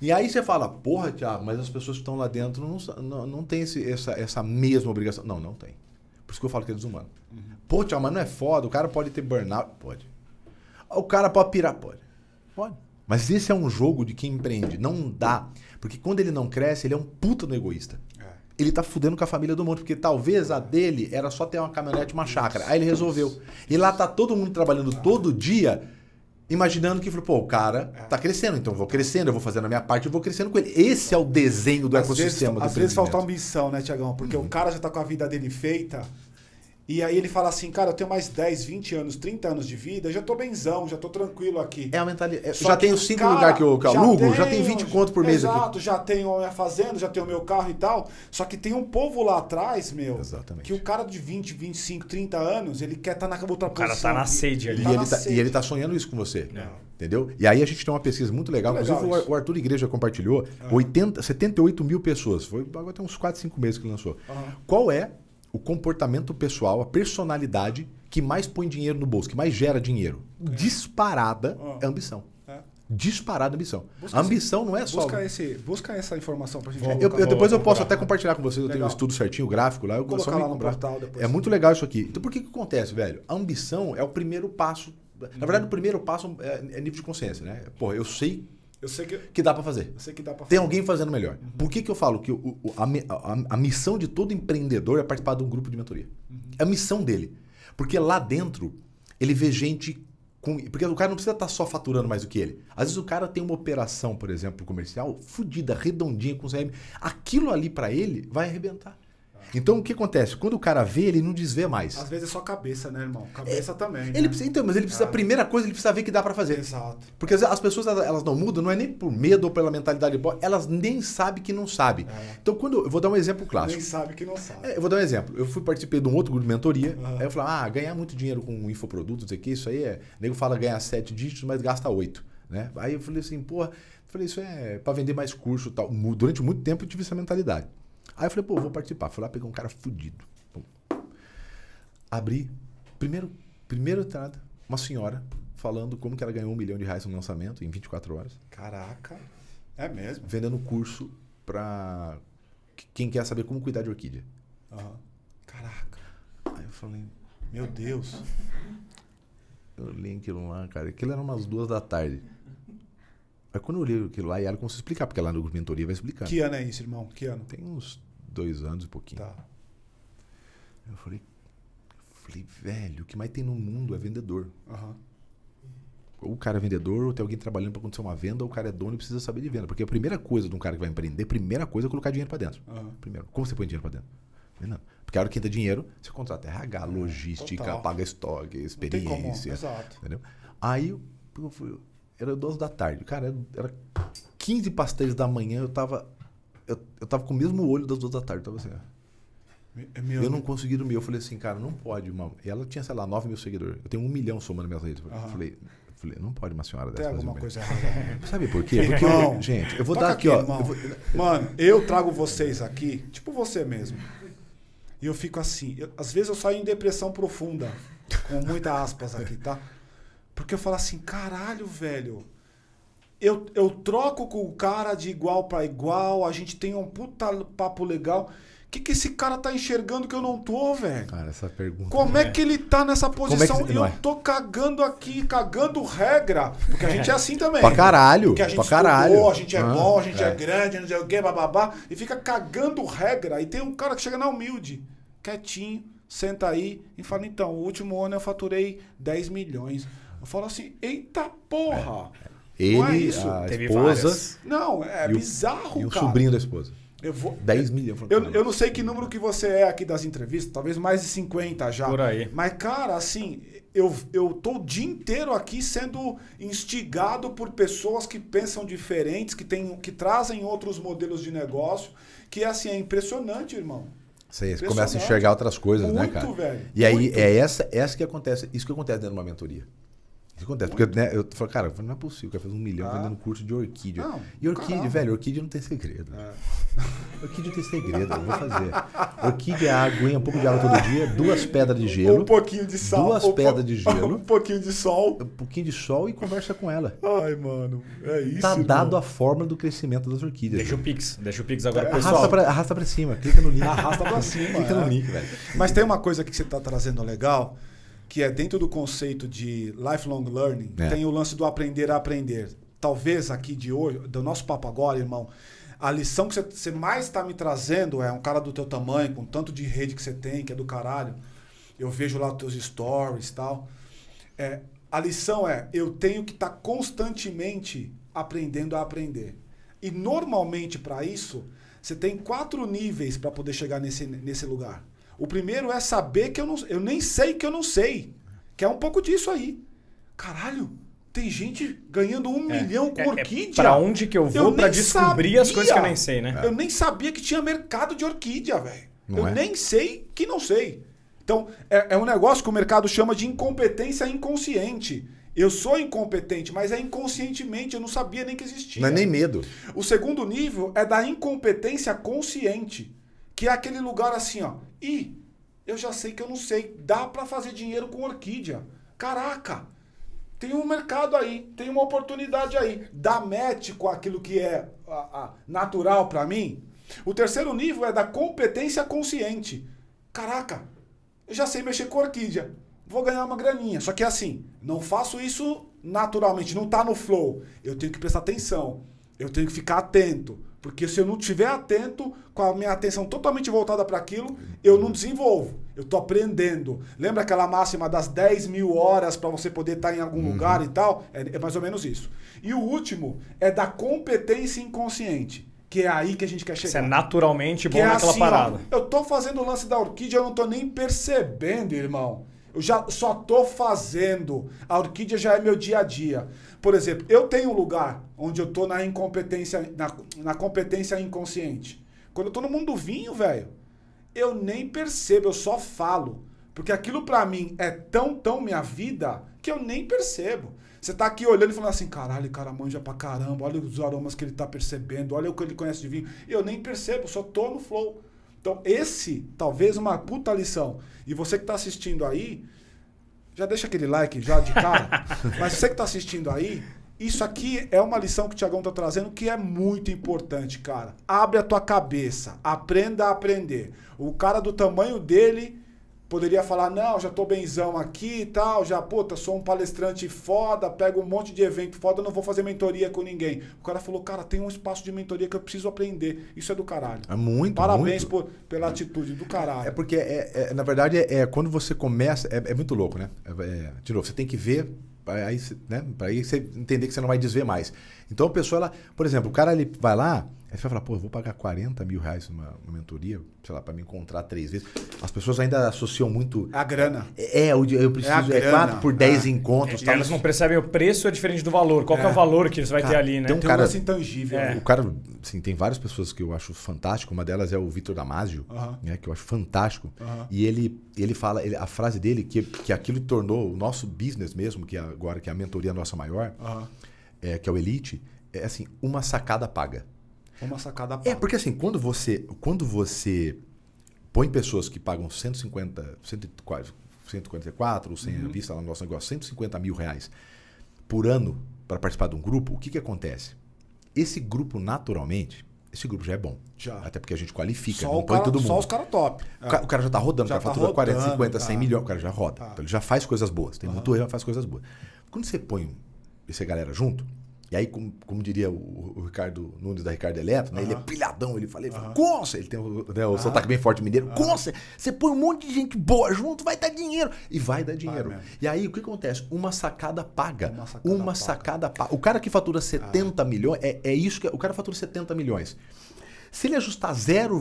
E aí você fala, porra, Tiago, mas as pessoas que estão lá dentro não, não, não têm esse, essa, essa mesma obrigação. Não, não tem. Por isso que eu falo que é desumano. Uhum. Pô, Tiago, mas não é foda. O cara pode ter burnout? Pode. O cara pode pirar? Pode. Pode. Mas esse é um jogo de quem empreende. Não dá. Porque quando ele não cresce, ele é um puta no egoísta. É. Ele tá fudendo com a família do mundo, porque talvez a dele era só ter uma caminhonete e uma chácara. Aí ele resolveu. E lá tá todo mundo trabalhando ah. todo dia, imaginando que, pô, o cara é. tá crescendo, então eu vou crescendo, eu vou fazendo a minha parte, eu vou crescendo com ele. Esse é o desenho do às ecossistema vezes, do Às vezes falta ambição, né, Tiagão? Porque uhum. o cara já tá com a vida dele feita, e aí ele fala assim, cara, eu tenho mais 10, 20 anos, 30 anos de vida, já tô benzão, já tô tranquilo aqui. É a mentalidade. É, Só já tenho cinco cara, lugar que eu, alugo, é já, já tem 20 conto por mês exato, aqui. Exato, já tenho a minha fazenda, já tenho o meu carro e tal. Só que tem um povo lá atrás, meu, Exatamente. que o cara de 20, 25, 30 anos, ele quer estar tá na outra o posição. O cara tá na sede ali. E, tá ele, tá, sede. e ele tá sonhando isso com você. Não. É. Entendeu? E aí a gente tem uma pesquisa muito legal, muito inclusive isso. o Arthur Igreja compartilhou, ah. 80, 78 mil pessoas. Foi agora tem uns 4, 5 meses que lançou. Ah. Qual é o comportamento pessoal, a personalidade que mais põe dinheiro no bolso, que mais gera dinheiro. É. Disparada oh. é ambição. É. Disparada ambição. Busca a ambição esse, não é só. Busca, esse, busca essa informação pra gente. Vou, é, eu, eu, depois vou, eu posso até compartilhar com vocês. Eu tenho um estudo certinho, gráfico lá. Eu vou colocar lá no portal depois. É muito legal isso aqui. Então por que, que acontece, velho? A ambição é o primeiro passo. Na verdade, o primeiro passo é, é nível de consciência, né? Porra, eu sei eu sei que, que dá para fazer. Eu sei que dá fazer. Tem alguém fazendo melhor. Uhum. Por que, que eu falo que o, o, a, a, a, missão de todo empreendedor é participar de um grupo de mentoria? Uhum. É a missão dele. porque lá dentro ele vê gente com. Porque o cara não precisa estar tá só faturando mais do que ele. Às vezes o cara tem uma operação, por exemplo, comercial, fodida, redondinha com o CRM. Aquilo ali para ele vai arrebentar. Então o que acontece? Quando o cara vê, ele não desvê mais. Às vezes é só cabeça, né, irmão? É, cabeça é, também. Ele né? precisa, então, mas ele precisa, a primeira coisa, ele precisa ver que dá para fazer. Exato. Porque as pessoas elas não mudam, não é nem por medo ou pela mentalidade boa, elas nem sabem que não sabem. É. Então quando eu vou dar um exemplo clássico. Nem sabe que não sabe. É, eu vou dar um exemplo. Eu fui participei de um outro grupo de mentoria, uhum. aí eu falei: "Ah, ganhar muito dinheiro com infoprodutos aqui, isso aí é, o nego fala ganhar sete dígitos, mas gasta oito, né? Aí eu falei assim, porra, falei isso é para vender mais curso, tal. Durante muito tempo eu tive essa mentalidade. Aí eu falei, pô, vou participar. Fui lá, peguei um cara fudido. Pum. Abri, primeiro, primeira entrada, uma senhora falando como que ela ganhou um milhão de reais no lançamento em 24 horas. Caraca, é mesmo? Vendendo curso pra quem quer saber como cuidar de orquídea. Uhum. Caraca. Aí eu falei, meu Deus. Eu li aquilo lá, cara. Aquilo era umas duas da tarde. Aí quando eu li aquilo lá, e ela começou a explicar, porque lá no grupo de mentoria vai explicar. Que ano é isso, irmão? Que ano? Tem uns dois anos e pouquinho. Tá. Eu falei, falei, velho, o que mais tem no mundo é vendedor. Uhum. Ou o cara é vendedor, ou tem alguém trabalhando para acontecer uma venda, ou o cara é dono e precisa saber de venda. Porque a primeira coisa de um cara que vai empreender, a primeira coisa é colocar dinheiro para dentro. Uhum. Primeiro, como você põe dinheiro para dentro? Não. Porque a hora que entra dinheiro, você contrata RH, é, logística, Total. paga estoque, experiência. Exato. Entendeu? Aí eu, fui, era 12 da tarde. Cara, era, era 15 pastéis da manhã, eu tava eu, eu tava com o mesmo olho das duas da tarde, tava assim, ó. É Meu eu não consegui dormir. Eu falei assim, cara, não pode. Ela tinha, sei lá, 9 mil seguidores. Eu tenho um milhão somando minhas redes. Uhum. Eu falei, eu falei, não pode uma senhora dessa. Tem alguma um coisa errada. Né? Sabe por quê? Porque, eu, gente, eu vou dar aqui, aqui ó. Eu vou... Mano, eu trago vocês aqui, tipo você mesmo. E eu fico assim. Eu, às vezes eu saio em depressão profunda, com muitas aspas aqui, tá? Porque eu falo assim, caralho, velho eu, eu troco com o cara de igual para igual, a gente tem um puta papo legal. O que, que esse cara tá enxergando que eu não tô, velho? Cara, essa pergunta. Como é, é que ele tá nessa posição? É que... Eu é. tô cagando aqui, cagando regra. Porque a gente é assim também. pra caralho. Porque a gente pra estudou, caralho. a gente é ah, bom, a gente é. é grande, não sei o quê, bababá. E fica cagando regra. E tem um cara que chega na humilde, quietinho, senta aí e fala: então, o último ano eu faturei 10 milhões. Eu falo assim: eita porra! É. é ele, é isso. a Teve esposa. Várias. Não, é o, cara e o sobrinho da esposa. Eu vou, 10 milhões. Eu, eu, não sei que número que você é aqui das entrevistas, talvez mais de 50 já. Por aí. Mas, cara, assim, eu, eu tô o dia inteiro aqui sendo instigado por pessoas que pensam diferentes, que, tem, que trazem outros modelos de negócio, que, assim, é impressionante, irmão. Você começa a enxergar outras coisas, né, Muito, né, cara? Velho. E aí, Muito. é essa, essa que acontece, isso que acontece dentro de uma mentoria. Isso acontece. Porque né, eu falo, cara, não é possível, o cara fez um milhão ah. vendendo curso de orquídea. Não, e orquídea, caramba. velho, orquídea não tem segredo. É. Orquídea tem segredo, eu vou fazer. Orquídea é água, um pouco de água todo dia, duas pedras de gelo. Um pouquinho de sal. Duas um pedras de gelo. Um pouquinho de sol. Um pouquinho de sol e conversa com ela. Ai, mano, é isso. Tá irmão. dado a forma do crescimento das orquídeas. Deixa o Pix, deixa o Pix agora, é, pessoal. Arrasta pra, arrasta pra cima, clica no link. Arrasta pra cima. clica no é. link, velho. Mas tem uma coisa que você tá trazendo legal que é dentro do conceito de lifelong learning, é. tem o lance do aprender a aprender. Talvez aqui de hoje, do nosso papo agora, irmão, a lição que você mais está me trazendo é um cara do teu tamanho, com tanto de rede que você tem, que é do caralho. Eu vejo lá os teus stories e tal. É, a lição é, eu tenho que estar tá constantemente aprendendo a aprender. E normalmente para isso, você tem quatro níveis para poder chegar nesse, nesse lugar. O primeiro é saber que eu, não, eu nem sei que eu não sei. Que é um pouco disso aí. Caralho, tem gente ganhando um é, milhão é, com é, orquídea. É pra onde que eu vou eu pra descobrir sabia. as coisas que eu nem sei, né? Eu nem sabia que tinha mercado de orquídea, velho. Eu é? nem sei que não sei. Então, é, é um negócio que o mercado chama de incompetência inconsciente. Eu sou incompetente, mas é inconscientemente, eu não sabia nem que existia. Não é nem medo. O segundo nível é da incompetência consciente. Que é aquele lugar assim, ó. E eu já sei que eu não sei. Dá para fazer dinheiro com orquídea. Caraca! Tem um mercado aí, tem uma oportunidade aí. Dá match com aquilo que é a, a, natural para mim. O terceiro nível é da competência consciente. Caraca, eu já sei mexer com orquídea. Vou ganhar uma graninha. Só que é assim, não faço isso naturalmente, não tá no flow. Eu tenho que prestar atenção. Eu tenho que ficar atento. Porque se eu não estiver atento, com a minha atenção totalmente voltada para aquilo, eu não desenvolvo. Eu estou aprendendo. Lembra aquela máxima das 10 mil horas para você poder estar tá em algum uhum. lugar e tal? É, é, mais ou menos isso. E o último é da competência inconsciente. Que é aí que a gente quer chegar. Você é naturalmente bom é naquela assim, parada. Ó, eu estou fazendo o lance da orquídea, eu não estou nem percebendo, irmão. Eu já só tô fazendo. A orquídea já é meu dia a dia. Por exemplo, eu tenho um lugar onde eu tô na incompetência, na, na competência inconsciente. Quando eu tô no mundo do vinho, velho, eu nem percebo, eu só falo. Porque aquilo para mim é tão, tão minha vida que eu nem percebo. Você tá aqui olhando e falando assim, caralho, cara manja pra caramba, olha os aromas que ele tá percebendo, olha o que ele conhece de vinho. Eu nem percebo, só tô no flow. Então, esse, talvez, uma puta lição. E você que está assistindo aí, já deixa aquele like já de cara. Mas você que está assistindo aí, isso aqui é uma lição que o Tiagão está trazendo que é muito importante, cara. Abre a tua cabeça, aprenda a aprender. O cara do tamanho dele poderia falar, não, já tô benzão aqui e tal, já, puta, sou um palestrante foda, pego um monte de evento foda, não vou fazer mentoria com ninguém. O cara falou, cara, tem um espaço de mentoria que eu preciso aprender. Isso é do caralho. É muito, Parabéns muito. Por, pela atitude do caralho. É porque, é, é na verdade, é, é, quando você começa, é, é muito louco, né? É, é, de novo, você tem que ver para aí, né? aí você entender que você não vai desver mais. Então a pessoa, ela, por exemplo, o cara ele vai lá, Aí você vai falar, pô, eu vou pagar 40 mil reais numa, mentoria, sei lá, para me encontrar três vezes. As pessoas ainda associam muito. A grana. É, é eu, eu é preciso. É, é 4 por 10 ah. encontros. É, elas não percebem o preço é diferente do valor. Qual é, é o é. valor que você vai cara, ter ali, né? Tem um, tem um cara assim É. Né? O cara, assim, tem várias pessoas que eu acho fantástico. Uma delas é o Vitor Damasio, uh -huh. né, que eu acho fantástico. Uh -huh. E ele, ele fala, ele, a frase dele, que, que aquilo tornou o nosso business mesmo, que agora que é a mentoria nossa maior, uh -huh. é, que é o Elite, é assim: uma sacada paga. Uma sacada É, porque assim, quando você, quando você põe pessoas que pagam 150, 144, 144 ou 100 uhum. vista lá no nosso negócio, 150 mil reais por ano para participar de um grupo, o que, que acontece? Esse grupo, naturalmente, esse grupo já é bom. Já. Até porque a gente qualifica, só não põe cara, todo mundo. Só os caras top. O, é. o, cara já tá rodando, já o cara tá fatura rodando, 40, 50, tá. 100 milhões, o cara já roda. Tá. Então ele já faz coisas boas. Tem uhum. muito erro, faz coisas boas. Quando você põe essa galera junto, e aí, como, como diria o, o, Ricardo Nunes da Ricardo Eletro, né? Uhum. ele é pilhadão, ele fala, ele fala, uhum. ele tem o, né, o uhum. sotaque bem forte mineiro, uhum. você põe um monte de gente boa junto, vai dar dinheiro. E vai dar dinheiro. Vai e aí, o que acontece? Uma sacada paga. Uma sacada, uma paga. sacada paga. O cara que fatura 70 ah. milhões, é, é isso que. É, o cara fatura 70 milhões. Se ele ajustar 0,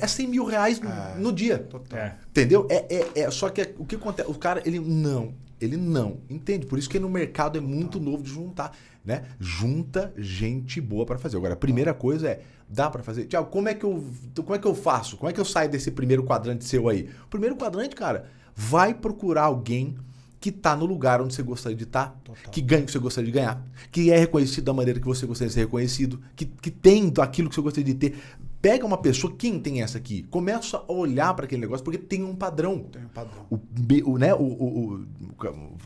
é 100 mil reais no, ah, no dia. Total. É. Entendeu? É, é, é, só que é, o que acontece? O cara, ele. Não, ele não entende. Por isso que no mercado é muito tá. novo de juntar, né? Junta gente boa para fazer. Agora, a primeira coisa é, dá para fazer? Tiago, como é que eu como é que eu faço? Como é que eu saio desse primeiro quadrante seu aí? primeiro quadrante, cara, vai procurar alguém que tá no lugar onde você gostaria de estar, tá, que ganha o que você gostaria de ganhar, que é reconhecido da maneira que você gostaria de ser reconhecido, que, que tem aquilo que você gostaria de ter. Pega uma pessoa, quem tem essa aqui? Começa a olhar para aquele negócio, porque tem um padrão. Tem um padrão. O, o né, o, o,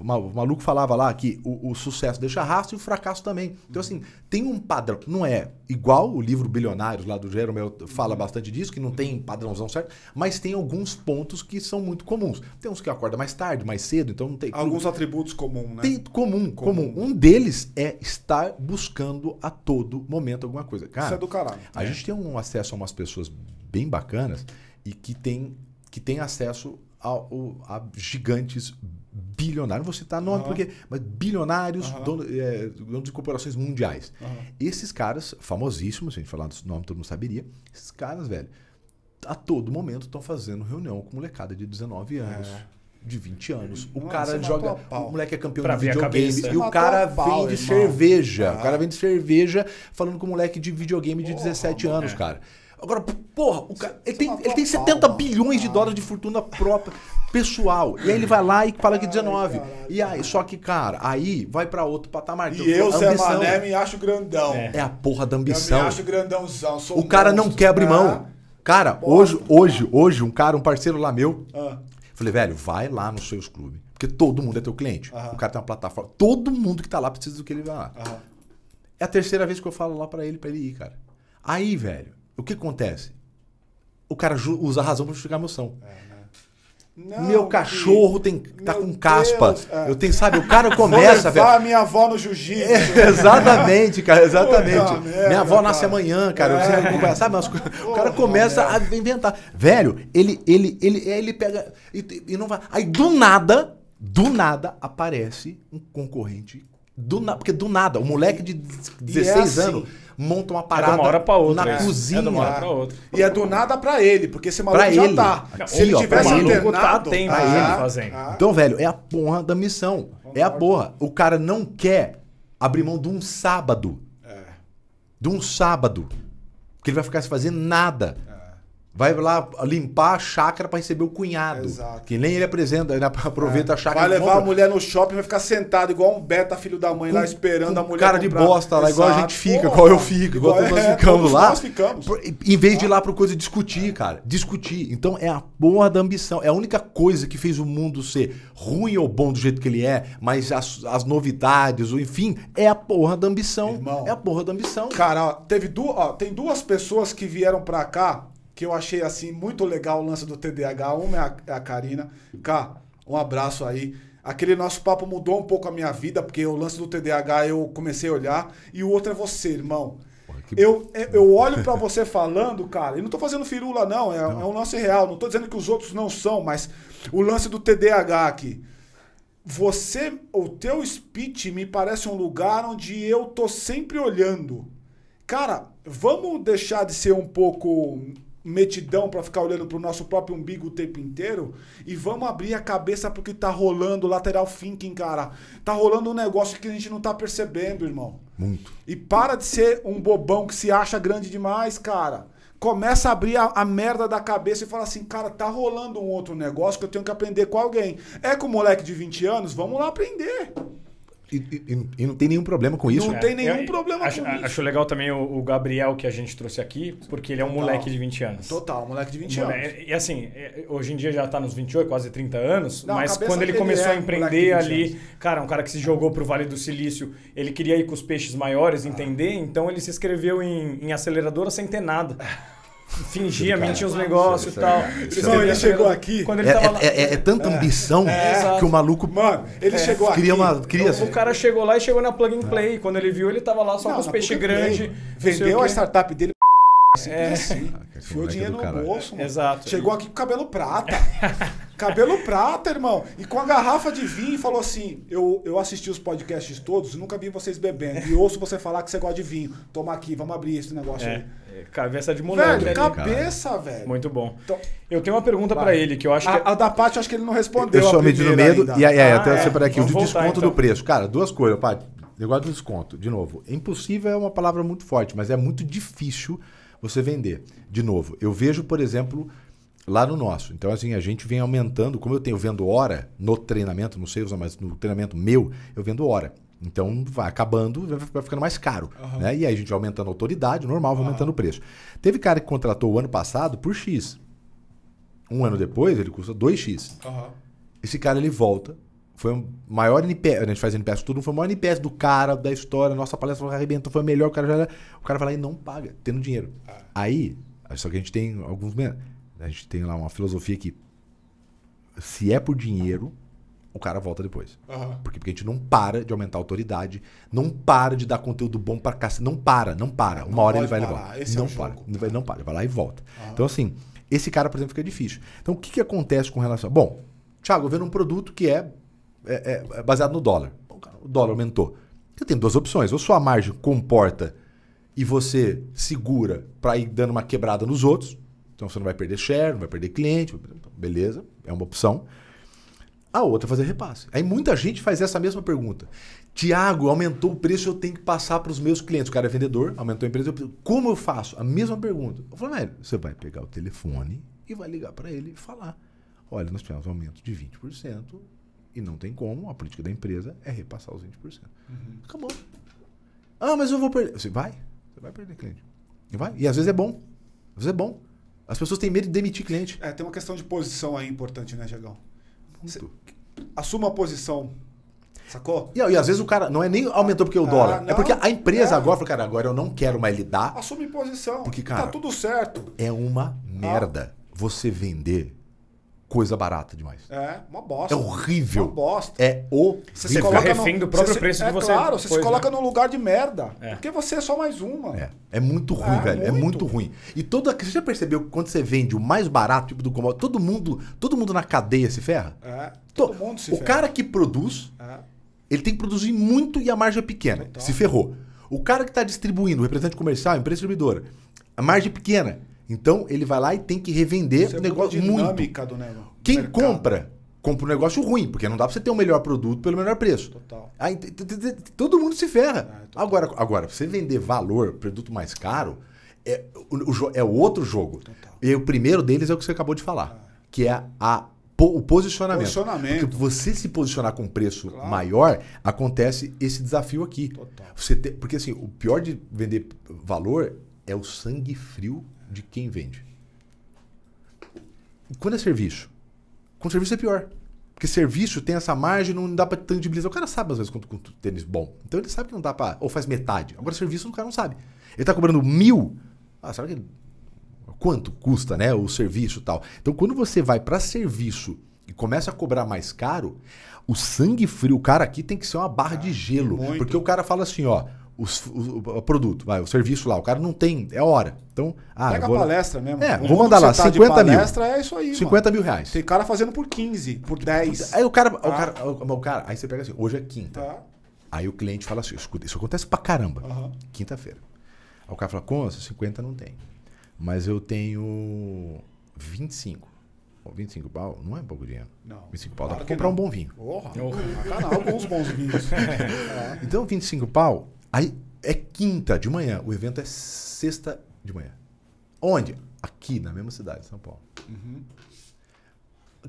o, maluco falava lá que o, o sucesso deixa rastro e o fracasso também. Então, assim, tem um padrão. Não é igual o livro Bilionários lá do Jerome fala uhum. bastante disso, que não tem padrãozão certo, mas tem alguns pontos que são muito comuns. Tem uns que acorda mais tarde, mais cedo, então não tem. Alguns atributos comuns, né? Tem comum, comum, comum. Um deles é estar buscando a todo momento alguma coisa. Cara, Isso é do caralho. A gente tem um acesso acesso a umas pessoas bem bacanas e que tem, que tem acesso a, a gigantes bilionários. você vou citar tá nome, uhum. porque, mas bilionários, uhum. donos, é, de corporações mundiais. Uhum. Esses caras, famosíssimos, se a gente falar dos nomes, todo mundo saberia. Esses caras, velho, a todo momento estão fazendo reunião com molecada de 19 anos. É de 20 anos. O Nossa, cara joga. O moleque é campeão pra de videogame. e o cara vende cerveja. O cara ah. vende cerveja falando com o moleque de videogame de porra, 17 anos, é. cara. Agora, porra, o cara, ele, tem, ele tem 70 pau, bilhões de ah. dólares de fortuna própria, pessoal. E aí ele vai lá e fala que 19. Ai, e aí, só que, cara, aí vai para outro patamar. E então, eu, Zé Mané, me acho grandão. É. é. a porra da ambição. Eu me acho grandãozão. Sou o cara monstro, não quebra né? mão. Cara, hoje, hoje, hoje, um cara, um parceiro lá meu, ah. Falei, velho, vai lá nos seus clubes. Porque todo mundo é teu cliente. Uhum. O cara tem uma plataforma. Todo mundo que tá lá precisa do que ele vai lá. Uhum. É a terceira vez que eu falo lá para ele, para ele ir, cara. Aí, velho, o que acontece? O cara usa a razão para justificar a emoção. É, né? Não, meu cachorro que... tem, tá meu com caspa. Deus, é. Eu tenho, sabe, o cara começa, velho. a minha avó no jiu-jitsu. É, exatamente, cara, exatamente. minha avó nasce amanhã, cara. É. sabe, mas, o cara começa a inventar. Velho, ele ele ele ele pega e, e não vai. Aí do nada, do nada aparece um concorrente do na... Porque do nada, o moleque de 16 é assim. anos monta uma é parada é uma hora pra outra, na né? é. cozinha. É uma hora pra outra. E é do nada pra ele, porque esse maluco pra já ele. tá. Se ele ó, tivesse ó, tá internado... Tá ah, ele fazendo. Ah. Então, velho, é a porra da missão. É a porra. O cara não quer abrir mão de um sábado. É. De um sábado. Porque ele vai ficar se fazendo nada. É vai lá limpar a chácara para receber o cunhado. Exato. Que nem ele apresenta, ele aproveita é. a chácara. Vai levar compra. a mulher no shopping, vai ficar sentado igual um beta filho da mãe com, lá esperando a mulher cara comprar. de bosta lá, igual a gente fica, Porra. igual eu fico, igual, igual é, nós ficamos lá. Nós ficamos. Em vez de ir lá tá. para coisa discutir, cara. Discutir. Então é a porra da ambição. É a única coisa que fez o mundo ser ruim ou bom do jeito que ele é, mas as, as novidades, o enfim, é a porra da ambição. Irmão, é a porra da ambição. Cara, ó, teve duas, ó, tem duas pessoas que vieram para cá que eu achei assim muito legal o lance do TDAH. Uma é a, é a Karina. Cá, um abraço aí. Aquele nosso papo mudou um pouco a minha vida, porque o lance do TDAH eu comecei a olhar. E o outro é você, irmão. Eu, é, eu olho para você falando, cara, e não tô fazendo firula, não. É, não. é um lance real. Não tô dizendo que os outros não são, mas o lance do TDAH aqui você, o teu speech me parece um lugar onde eu tô sempre olhando. Cara, vamos deixar de ser um pouco metidão para ficar olhando para o nosso próprio umbigo o tempo inteiro e vamos abrir a cabeça porque que tá rolando, lateral thinking, cara. Tá rolando um negócio que a gente não tá percebendo, irmão. Muito. E para de ser um bobão que se acha grande demais, cara. Começa a abrir a, a merda da cabeça e fala assim, cara, tá rolando um outro negócio que eu tenho que aprender com alguém. É com o moleque de 20 anos, vamos lá aprender. E, e, e, não tem nenhum problema com isso. Não é, tem nenhum eu, é, é, problema acho, com acho isso. Acho legal também o, o, Gabriel que a gente trouxe aqui, porque ele é um Total. moleque de 20 anos. Total, moleque de 20 moleque, anos. E assim, é, hoje em dia já está nos 28, quase 30 anos, não, mas quando ele começou é a empreender ali, anos. cara, um cara que se jogou para o Vale do Silício, ele queria ir com os peixes maiores, ah. entender, então ele se inscreveu em, em aceleradora sem ter nada fingia, mentia os negócios e tal. É não, ele chegou aqui. Quando ele é, tava... é, é, é tanta ambição é, é, que o maluco. Mano, ele chegou aqui. Uma, cria... Então, assim. O cara chegou lá e chegou na plug and play. Quando ele viu, ele tava lá só não, com os peixes grandes. Vendeu a startup dele Simples é. assim. Ah, Enfiou dinheiro no caralho. bolso, mano. Exato. Chegou aqui com cabelo prata. cabelo prata, irmão. E com a garrafa de vinho e falou assim: eu, eu assisti os podcasts todos e nunca vi vocês bebendo. E ouço você falar que você gosta de vinho. Toma aqui, vamos abrir esse negócio é. aí. É, cabeça de moleque. Velho, né? cabeça, cara. velho. Muito bom. Então, eu tenho uma pergunta para ele que eu acho a, que. É- a da Paty, acho que ele não respondeu. Eu medido medindo medo. Ainda. E aí, ah, até é. separar aqui. Vamos o de desconto então. do preço. Cara, duas coisas, Paty. Negócio do desconto. De novo, impossível é uma palavra muito forte, mas é muito difícil você vender. De novo, eu vejo, por exemplo, lá no nosso. Então, assim, a gente vem aumentando. Como eu tenho, eu vendo hora no treinamento, não sei usar, mas no treinamento meu, eu vendo hora. Então, vai acabando, vai ficando mais caro. Uhum. Né? E aí a gente vai aumentando a autoridade, normal, vai aumentando o preço. Teve cara que contratou o ano passado por X. Um ano depois, ele custa 2X. Uhum. Esse cara, ele volta foi o maior NPS, a gente faz NPS tudo, foi o maior NPS do cara, da história, nossa palestra arrebentou, foi melhor, o cara já O cara vai lá e não paga, tendo dinheiro. Ah. Aí, só que a gente tem alguns. A gente tem lá uma filosofia que se é por dinheiro, o cara volta depois. Uhum. Porque, porque a gente não para de aumentar a autoridade, não para de dar conteúdo bom pra cacete, não para, não para. Não uma hora ele vai parar. levar. Esse é não é para, jogo, não, vai, não para, vai lá e volta. Uhum. Então, assim, esse cara, por exemplo, fica difícil. Então, o que, que acontece com relação. Bom, Thiago, eu vendo um produto que é é, é, é baseado no dólar. o dólar aumentou. Você tem duas opções. Ou sua margem comporta e você segura para ir dando uma quebrada nos outros. Então você não vai perder share, não vai perder cliente. Beleza, é uma opção. A outra é fazer repasse. Aí muita gente faz essa mesma pergunta. Tiago, aumentou o preço, eu tenho que passar para os meus clientes. O cara é vendedor, aumentou a empresa. Eu... Como eu faço? A mesma pergunta. Eu falo, velho, você vai pegar o telefone e vai ligar para ele e falar. Olha, nós tivemos um aumento de 20%, e não tem como, a política da empresa é repassar os 20%. Uhum. Acabou. Ah, mas eu vou perder. Você vai? Você vai perder cliente. Vai? E às vezes é bom. Às vezes é bom. As pessoas têm medo de demitir cliente. É, tem uma questão de posição aí importante, né, Jagão Assuma a posição. Sacou? E, e, às vezes o cara não é nem aumentou porque é o ah, dólar. É não, é porque a empresa é. agora falou, cara, agora eu não quero mais lidar. Assume posição. Porque, tá cara. Tá tudo certo. É uma ah. merda ah. você vender coisa barata demais. É, uma bosta. É horrível. Uma bosta. É o Você se coloca refém do próprio preço se, é que você... claro, você se coloca né? num lugar de merda. É. Porque você é só mais uma. É, é muito ruim, é, velho. É muito. É muito ruim. E toda... Você já percebeu que quando você vende o mais barato, tipo do commodity, todo mundo, todo mundo na cadeia se ferra? É, todo mundo se o ferra. O cara que produz, é. ele tem que produzir muito e a margem é pequena. Se ferrou. O cara que está distribuindo, o representante comercial, a empresa distribuidora, a margem é pequena então ele vai lá e tem que revender Isso é o negócio muito. Do Quem mercado. compra, compra um negócio ruim, porque não dá pra você ter o um melhor produto pelo melhor preço. Total. Aí, todo mundo se ferra. É, agora, agora, você vender valor, produto mais caro, é, o, o, é outro jogo. Total. E o primeiro deles é o que você acabou de falar, é. que é a o posicionamento. posicionamento. Porque você se posicionar com um preço claro. maior, acontece esse desafio aqui. Total. Você te, porque assim, o pior de vender valor é o sangue frio de quem vende. Quando é serviço? Com serviço é pior. Porque serviço tem essa margem, não dá para tangibilizar. O cara sabe às vezes quanto, quanto tênis bom. Então ele sabe que não dá para. Ou faz metade. Agora serviço o cara não sabe. Ele tá cobrando mil. Ah, sabe que, quanto custa, né? O serviço e tal. Então quando você vai para serviço e começa a cobrar mais caro, o sangue frio, o cara aqui tem que ser uma barra ah, de gelo. Porque o cara fala assim, ó os, o, o, produto, vai, o serviço lá. O cara não tem, é hora. Então, ah, Pega vou, a palestra mesmo. É, vou mandar lá, 50 palestra, mil. palestra é isso aí. 50 mano. mil reais. Tem cara fazendo por 15, por 10. Então, então, aí o cara, ah. o cara, o, cara aí você pega assim, hoje é quinta. Ah. Aí o cliente fala assim, escuta, isso acontece pra caramba. Uhum. Quinta-feira. Aí o cara fala, Consta, 50 não tem. Mas eu tenho 25. 25 pau não é pouco dinheiro. Não. 25 pau claro dá pra comprar não. um bom vinho. Porra, oh, oh. alguns bons vinhos. é. Então, 25 pau, Aí é quinta de manhã, o evento é sexta de manhã. Onde? Aqui, na mesma cidade, São Paulo. Uhum.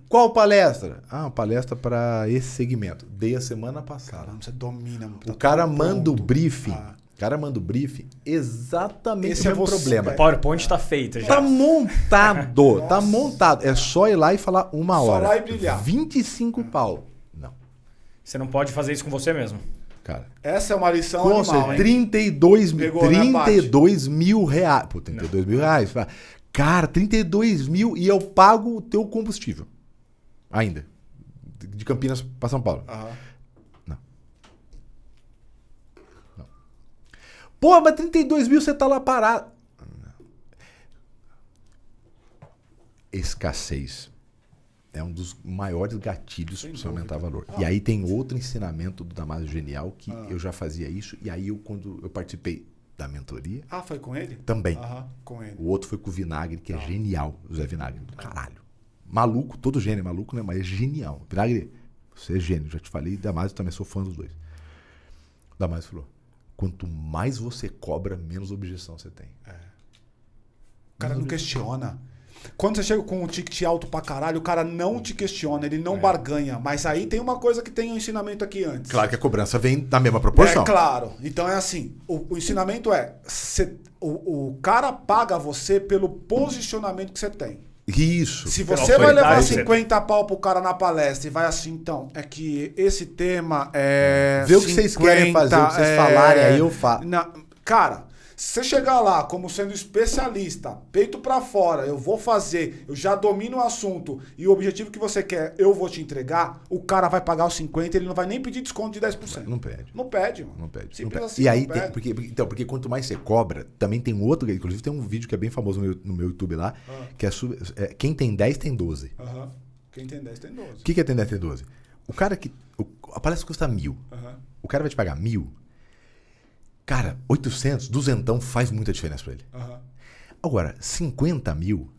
Qual palestra? Ah, uma palestra para esse segmento. Dei a semana passada. Caramba, você domina. Tá o cara tá manda o briefing. Ah. O cara manda o briefing exatamente Esse o é mesmo é o problema. O PowerPoint está feito já. Tá montado. tá montado. É só ir lá e falar uma só hora. Só lá e brilhar. 25 pau. Não. Você não pode fazer isso com você mesmo cara. Essa é uma lição Com animal, certeza, 32, Pegou, 32 mil reais. Pô, 32 Não. mil reais. Cara, 32 mil e eu pago o teu combustível. Ainda. De Campinas para São Paulo. Aham. Não. Não. Pô, mas 32 mil você tá lá parado. Escassez é um dos maiores gatilhos para você aumentar valor. Ah. E aí tem outro ensinamento do Damaso Genial que ah. eu já fazia isso e aí eu quando eu participei da mentoria. Ah, foi com ele? Também. Ah, com ele. O outro foi com o Vinagre, que ah. é tá. genial, o Zé Vinagre. Caralho. Maluco, todo gênio é maluco, né? Mas é genial. Vinagre, você é gênio, já te falei. Damaso também, sou fã dos dois. Damaso falou: quanto mais você cobra, menos objeção você tem. É. O cara não questiona. Quando você chega com um ticket alto pra caralho, o cara não te questiona, ele não é. barganha. Mas aí tem uma coisa que tem um ensinamento aqui antes. Claro que a cobrança vem na mesma proporção. É claro. Então é assim: o, o ensinamento é: cê, o, o cara paga você pelo posicionamento que você tem. Isso. Se você vai levar 50 pau pro cara na palestra e vai assim, então, é que esse tema é. Vê o que vocês querem fazer, o que vocês é... falarem, aí eu falo. Na... Cara, se você chegar lá como sendo especialista, peito para fora, eu vou fazer, eu já domino o assunto e o objetivo que você quer, eu vou te entregar, o cara vai pagar os 50, ele não vai nem pedir desconto de 10%. Não pede. Não pede, mano. Não pede. Simples não pede. assim. E aí, tem, porque, então, porque quanto mais você cobra, também tem outro, inclusive tem um vídeo que é bem famoso no meu, no meu YouTube lá, ah. que é, é, quem tem 10 tem 12. Aham. Quem tem 10 tem 12. O que, que é tem 10 tem 12? O cara que. O, a palestra custa mil. Uhum. O cara vai te pagar mil Cara, 800, duzentão faz muita diferença para ele. Uhum. Agora, 50 mil,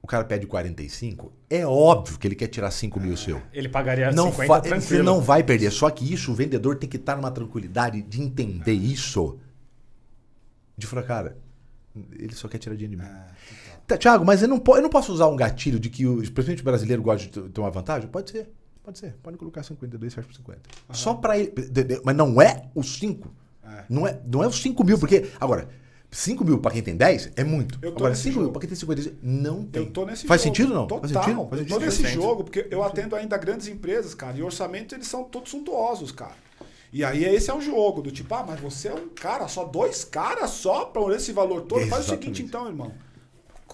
o cara pede 45, é óbvio que ele quer tirar 5 mil ah, seu. Ele pagaria não 50 tranquilo. Você não vai perder. Só que isso, o vendedor tem que estar numa tranquilidade de entender isso. De falar, cara, ele só quer tirar dinheiro de mim. Ah, tá, Tiago, mas eu não, eu não posso usar um gatilho de que o, presidente brasileiro gosta de ter uma vantagem? Pode ser. Pode ser. Pode colocar 52 fecha por 50. Uhum. Só para ele. Mas não é os 5. É. Não, é, não é os 5 mil, porque. Agora, 5 mil para quem tem 10 é muito. Eu tô Agora, 5 mil para quem tem 50 não tem. Eu tô nesse Faz jogo. sentido não? Total. Faz sentido? Faz sentido? Eu tô nesse jogo, porque eu atendo ainda grandes empresas, cara, e orçamentos eles são todos suntuosos, cara. E aí esse é o jogo do tipo, ah, mas você é um cara, só dois caras só para esse valor todo. Exatamente. Faz o seguinte então, irmão.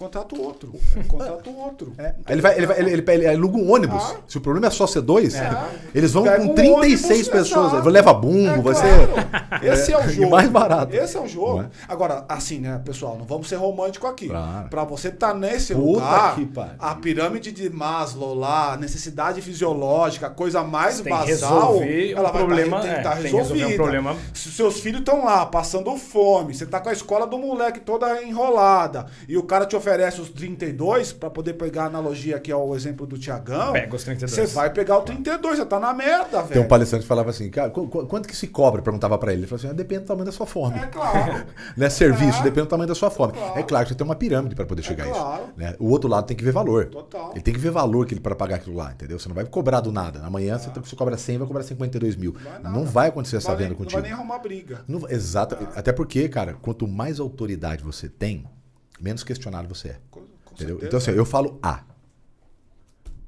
Contrata o outro. Contrata o outro. É. é. Ele, vai, ele, vai, ele, ele, ele aluga um ônibus. Ah. Se o problema é só ser dois, é. eles vão Pega com 36 um pessoas. Vai levar bumbo, é, vai claro. ser. Esse é o é, jogo. mais barato. Esse é o jogo. É? Agora, assim, né, pessoal, não vamos ser romântico aqui. Claro. Pra você estar tá nesse Puta lugar, que, a pirâmide de Maslow lá, necessidade fisiológica, coisa mais você basal, ela vai tá problema, tá, estar tá resolvida. Um problema. Se seus filhos estão lá passando fome, você tá com a escola do moleque toda enrolada e o cara te oferece oferece os 32, para poder pegar a analogia aqui ao exemplo do Tiagão. Pega os 32. Você vai pegar o 32, já tá na merda, velho. Tem um palestrante que falava assim, cara, qu qu quanto que se cobra? Perguntava para ele. Ele falou assim, ah, depende do tamanho da sua fome. É claro. né? Serviço, é. depende do tamanho da sua fome. É claro, é claro que você tem uma pirâmide para poder é chegar é claro. a isso. Né? O outro lado tem que ver valor. Total. Ele tem que ver valor para pagar aquilo lá, entendeu? Você não vai cobrar do nada. Amanhã você, você ah. cobra 100, vai cobrar 52 mil. Não, não vai acontecer essa vai venda nem, contigo. Não vai nem arrumar briga. Não, exato. Ah. Até porque, cara, quanto mais autoridade você tem, menos questionado você é. Com, com certeza, então, assim, eu falo A.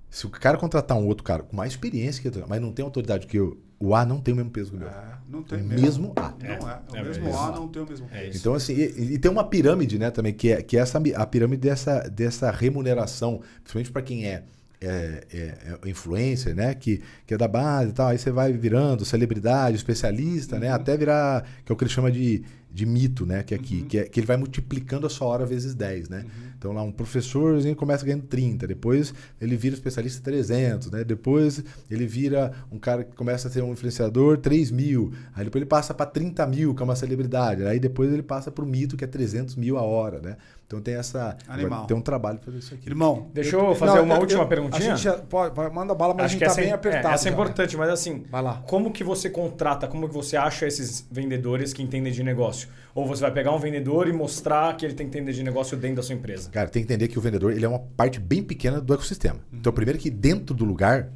Se o cara contratar um outro cara com mais experiência que mas não tem autoridade que eu, o A não tem o mesmo peso que o meu. É, não tem o mesmo, A. É, não é. O é, mesmo é A não tem o mesmo é peso. então, assim, e, e, tem uma pirâmide, né, também, que é, que é essa, a pirâmide dessa, dessa remuneração, principalmente para quem é é, é, é, influencer, né? Que, que é da base e tal. Aí você vai virando celebridade, especialista, né, uhum. né? Até virar, que é o que ele chama de, de mito, né? Que é aqui, uhum. que, é, que ele vai multiplicando a sua hora vezes 10, né? Uhum. Então lá um professorzinho começa ganhando 30, depois ele vira especialista 300, né? Depois ele vira um cara que começa a ser um influenciador 3 mil, aí depois ele passa para 30 mil, que é uma celebridade, aí depois ele passa para o mito, que é 300 mil a hora, né? Então tem essa. Animal. Tem um trabalho para fazer isso aqui. Irmão, deixa eu, eu fazer não, uma eu, última eu, perguntinha. A gente já, pode, manda bala, mas Acho a gente está bem é, é, apertado. Essa é importante, mas assim, vai lá. como que você contrata, como que você acha esses vendedores que entendem de negócio? Ou você vai pegar um vendedor e mostrar que ele tem que entender de negócio dentro da sua empresa? Cara, tem que entender que o vendedor ele é uma parte bem pequena do ecossistema. Uhum. Então, primeiro que dentro do lugar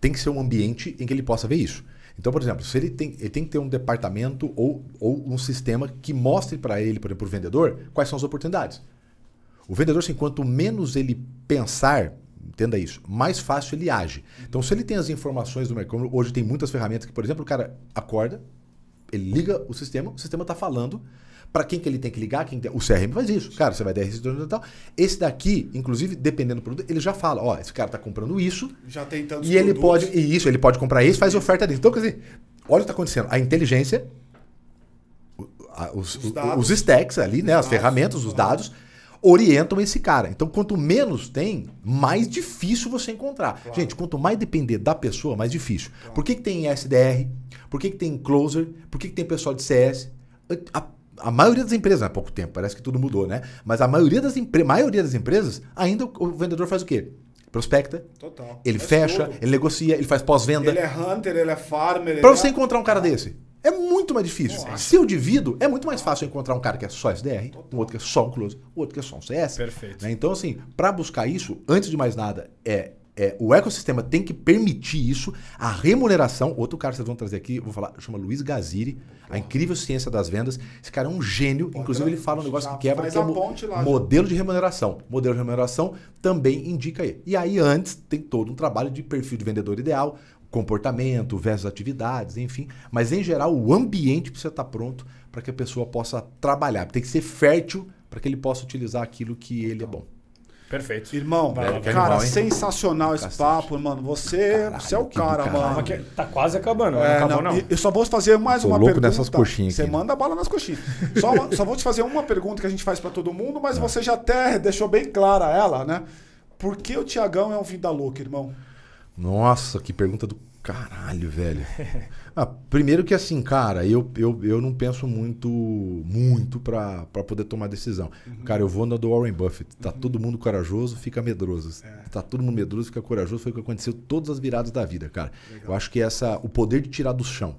tem que ser um ambiente em que ele possa ver isso. Então, por exemplo, se ele tem, ele tem que ter um departamento ou, ou um sistema que mostre para ele, por exemplo, para o vendedor, quais são as oportunidades. O vendedor, assim, quanto menos ele pensar, entenda isso, mais fácil ele age. Então, se ele tem as informações do mercado, hoje tem muitas ferramentas que, por exemplo, o cara acorda, ele liga o sistema, o sistema está falando para quem que ele tem que ligar, quem tem... o CRM faz isso. Cara, você vai dar esse e tal. Esse daqui, inclusive, dependendo do produto, ele já fala, ó, esse cara está comprando isso. Já tem tantos E ele pode e isso, ele pode comprar esse, faz oferta dele. Então, quer dizer, olha o que está acontecendo. A inteligência os, os, os, os stacks ali, né, dados, as ferramentas, os dados, dados orientam esse cara. Então, quanto menos tem, mais difícil você encontrar. Claro. Gente, quanto mais depender da pessoa, mais difícil. Claro. Por que, que tem SDR? Por que, que tem Closer? Por que, que tem pessoal de CS? A, a maioria das empresas, há é pouco tempo, parece que tudo mudou, né? Mas a maioria das, empre, maioria das empresas, ainda o, vendedor faz o quê? prospecta. Total. Ele fecha, tudo. ele negocia, ele faz pós-venda. Ele é hunter, ele é farmer. Para você é... encontrar um cara ah. desse, é muito mais difícil. Nossa. Se eu divido, é muito mais fácil encontrar um cara que é só SDR, um outro que é só um close, outro que é só um CS. Perfeito. Né? Então, assim, para buscar isso, antes de mais nada, é, é, o ecossistema tem que permitir isso. A remuneração, outro cara que vocês vão trazer aqui, vou falar, chama Luiz Gaziri, a incrível ciência das vendas. Esse cara é um gênio, Pô, inclusive ele fala um negócio que quebra, que é mo lá, modelo já. de remuneração. Modelo de remuneração também indica aí. E aí, antes, tem todo um trabalho de perfil de vendedor ideal, comportamento versus atividades, enfim. Mas em geral, o ambiente precisa estar pronto para que a pessoa possa trabalhar. Tem que ser fértil para que ele possa utilizar aquilo que ele é bom. Perfeito. Irmão, cara, animal, sensacional esse Cacete. papo, mano. Você, Caralho, você é o cara, mano. Tá quase acabando, né? é, não acabou não. Eu só vou te fazer mais Tô uma louco pergunta. Nessas coxinhas você aqui. manda bala nas coxinhas. só, só vou te fazer uma pergunta que a gente faz para todo mundo, mas não. Tá. você já até deixou bem clara ela, né? Por que o Tiagão é um vida louca, irmão? Nossa, que pergunta do caralho, velho. Ah, primeiro que assim, cara, eu, eu, eu não penso muito muito para poder tomar decisão. Uhum. Cara, eu vou na do Warren Buffett. Tá uhum. todo mundo corajoso, fica medroso. É. Tá todo mundo medroso, fica corajoso. Foi o que aconteceu todas as viradas da vida, cara. Legal. Eu acho que essa o poder de tirar do chão.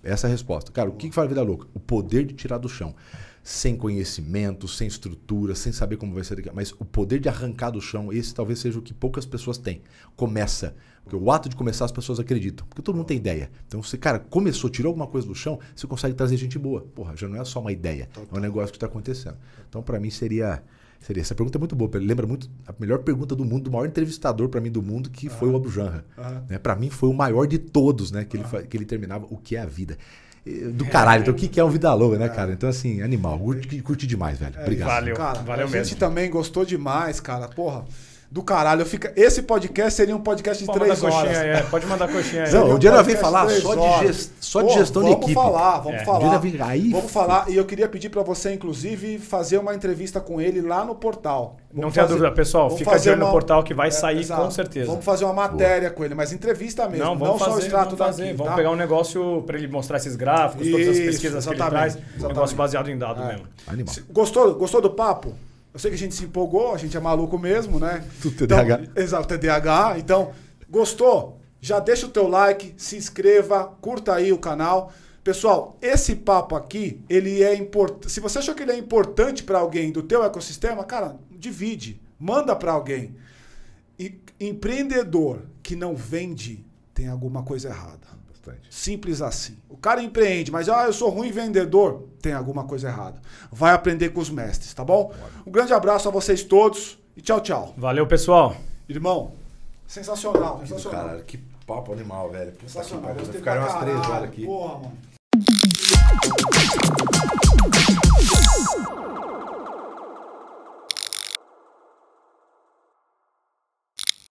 Essa é a resposta. Cara, Boa. o que, que faz a vida louca? O poder de tirar do chão sem conhecimento, sem estrutura, sem saber como vai ser. Mas o poder de arrancar do chão, esse talvez seja o que poucas pessoas têm. Começa. Porque o ato de começar as pessoas acreditam. Porque todo mundo tem ideia. Então, se, cara, começou, tirou alguma coisa do chão, você consegue trazer gente boa. Porra, já não é só uma ideia. É um negócio que está acontecendo. Então, para mim, seria. Seria. Essa pergunta é muito boa. Lembra muito a melhor pergunta do mundo, do maior entrevistador para mim do mundo, que ah, foi o Abu Janra. Ah, né? Para mim foi o maior de todos, né? Que, ah, ele, que ele terminava o que é a vida do caralho. Então, o é. que, é um vida longa, né, cara? Então, assim, animal. Curti, curti demais, velho. É, Obrigado. Valeu, cara, valeu a mesmo. A gente também gostou demais, cara. Porra do caralho. Eu fica... Esse podcast seria um podcast de Pode três horas. Coxinha, é. Pode mandar coxinha. Não, o Diana um falar só de, gest... só de Pô, gestão de equipe. Vamos falar, vamos é. falar. Aí... Vamos falar. E eu queria pedir para você, inclusive, fazer uma entrevista com ele lá no portal. Vamos Não tenha dúvida, pessoal. Vamos fica de uma... no portal que vai é, sair exato. com certeza. Vamos fazer uma matéria Boa. com ele, mas entrevista mesmo. Não, vamos não fazer, só o extrato vamos fazer. Daqui, vamos tá? pegar um negócio para ele mostrar esses gráficos, Isso, todas as pesquisas que ele traz. Um negócio baseado em dado é. mesmo. Gostou, gostou do papo? Eu sei que a gente se empolgou, a gente é maluco mesmo, né? Tudo TDAH. Então, exato, TDAH. Então, gostou? Já deixa o teu like, se inscreva, curta aí o canal. Pessoal, esse papo aqui, ele é importante. Se você achou que ele é importante para alguém do teu ecossistema, cara, divide, manda para alguém. E empreendedor que não vende tem alguma coisa errada importante. Simples assim. O cara empreende, mas ah, eu sou ruim vendedor. Tem alguma coisa errada. Vai aprender com os mestres, tá bom? Um grande abraço a vocês todos e tchau, tchau. Valeu, pessoal. Irmão, sensacional, sensacional. Caralho, que papo animal, velho. Puta que pariu. Ficaram umas três horas aqui. Porra, mano.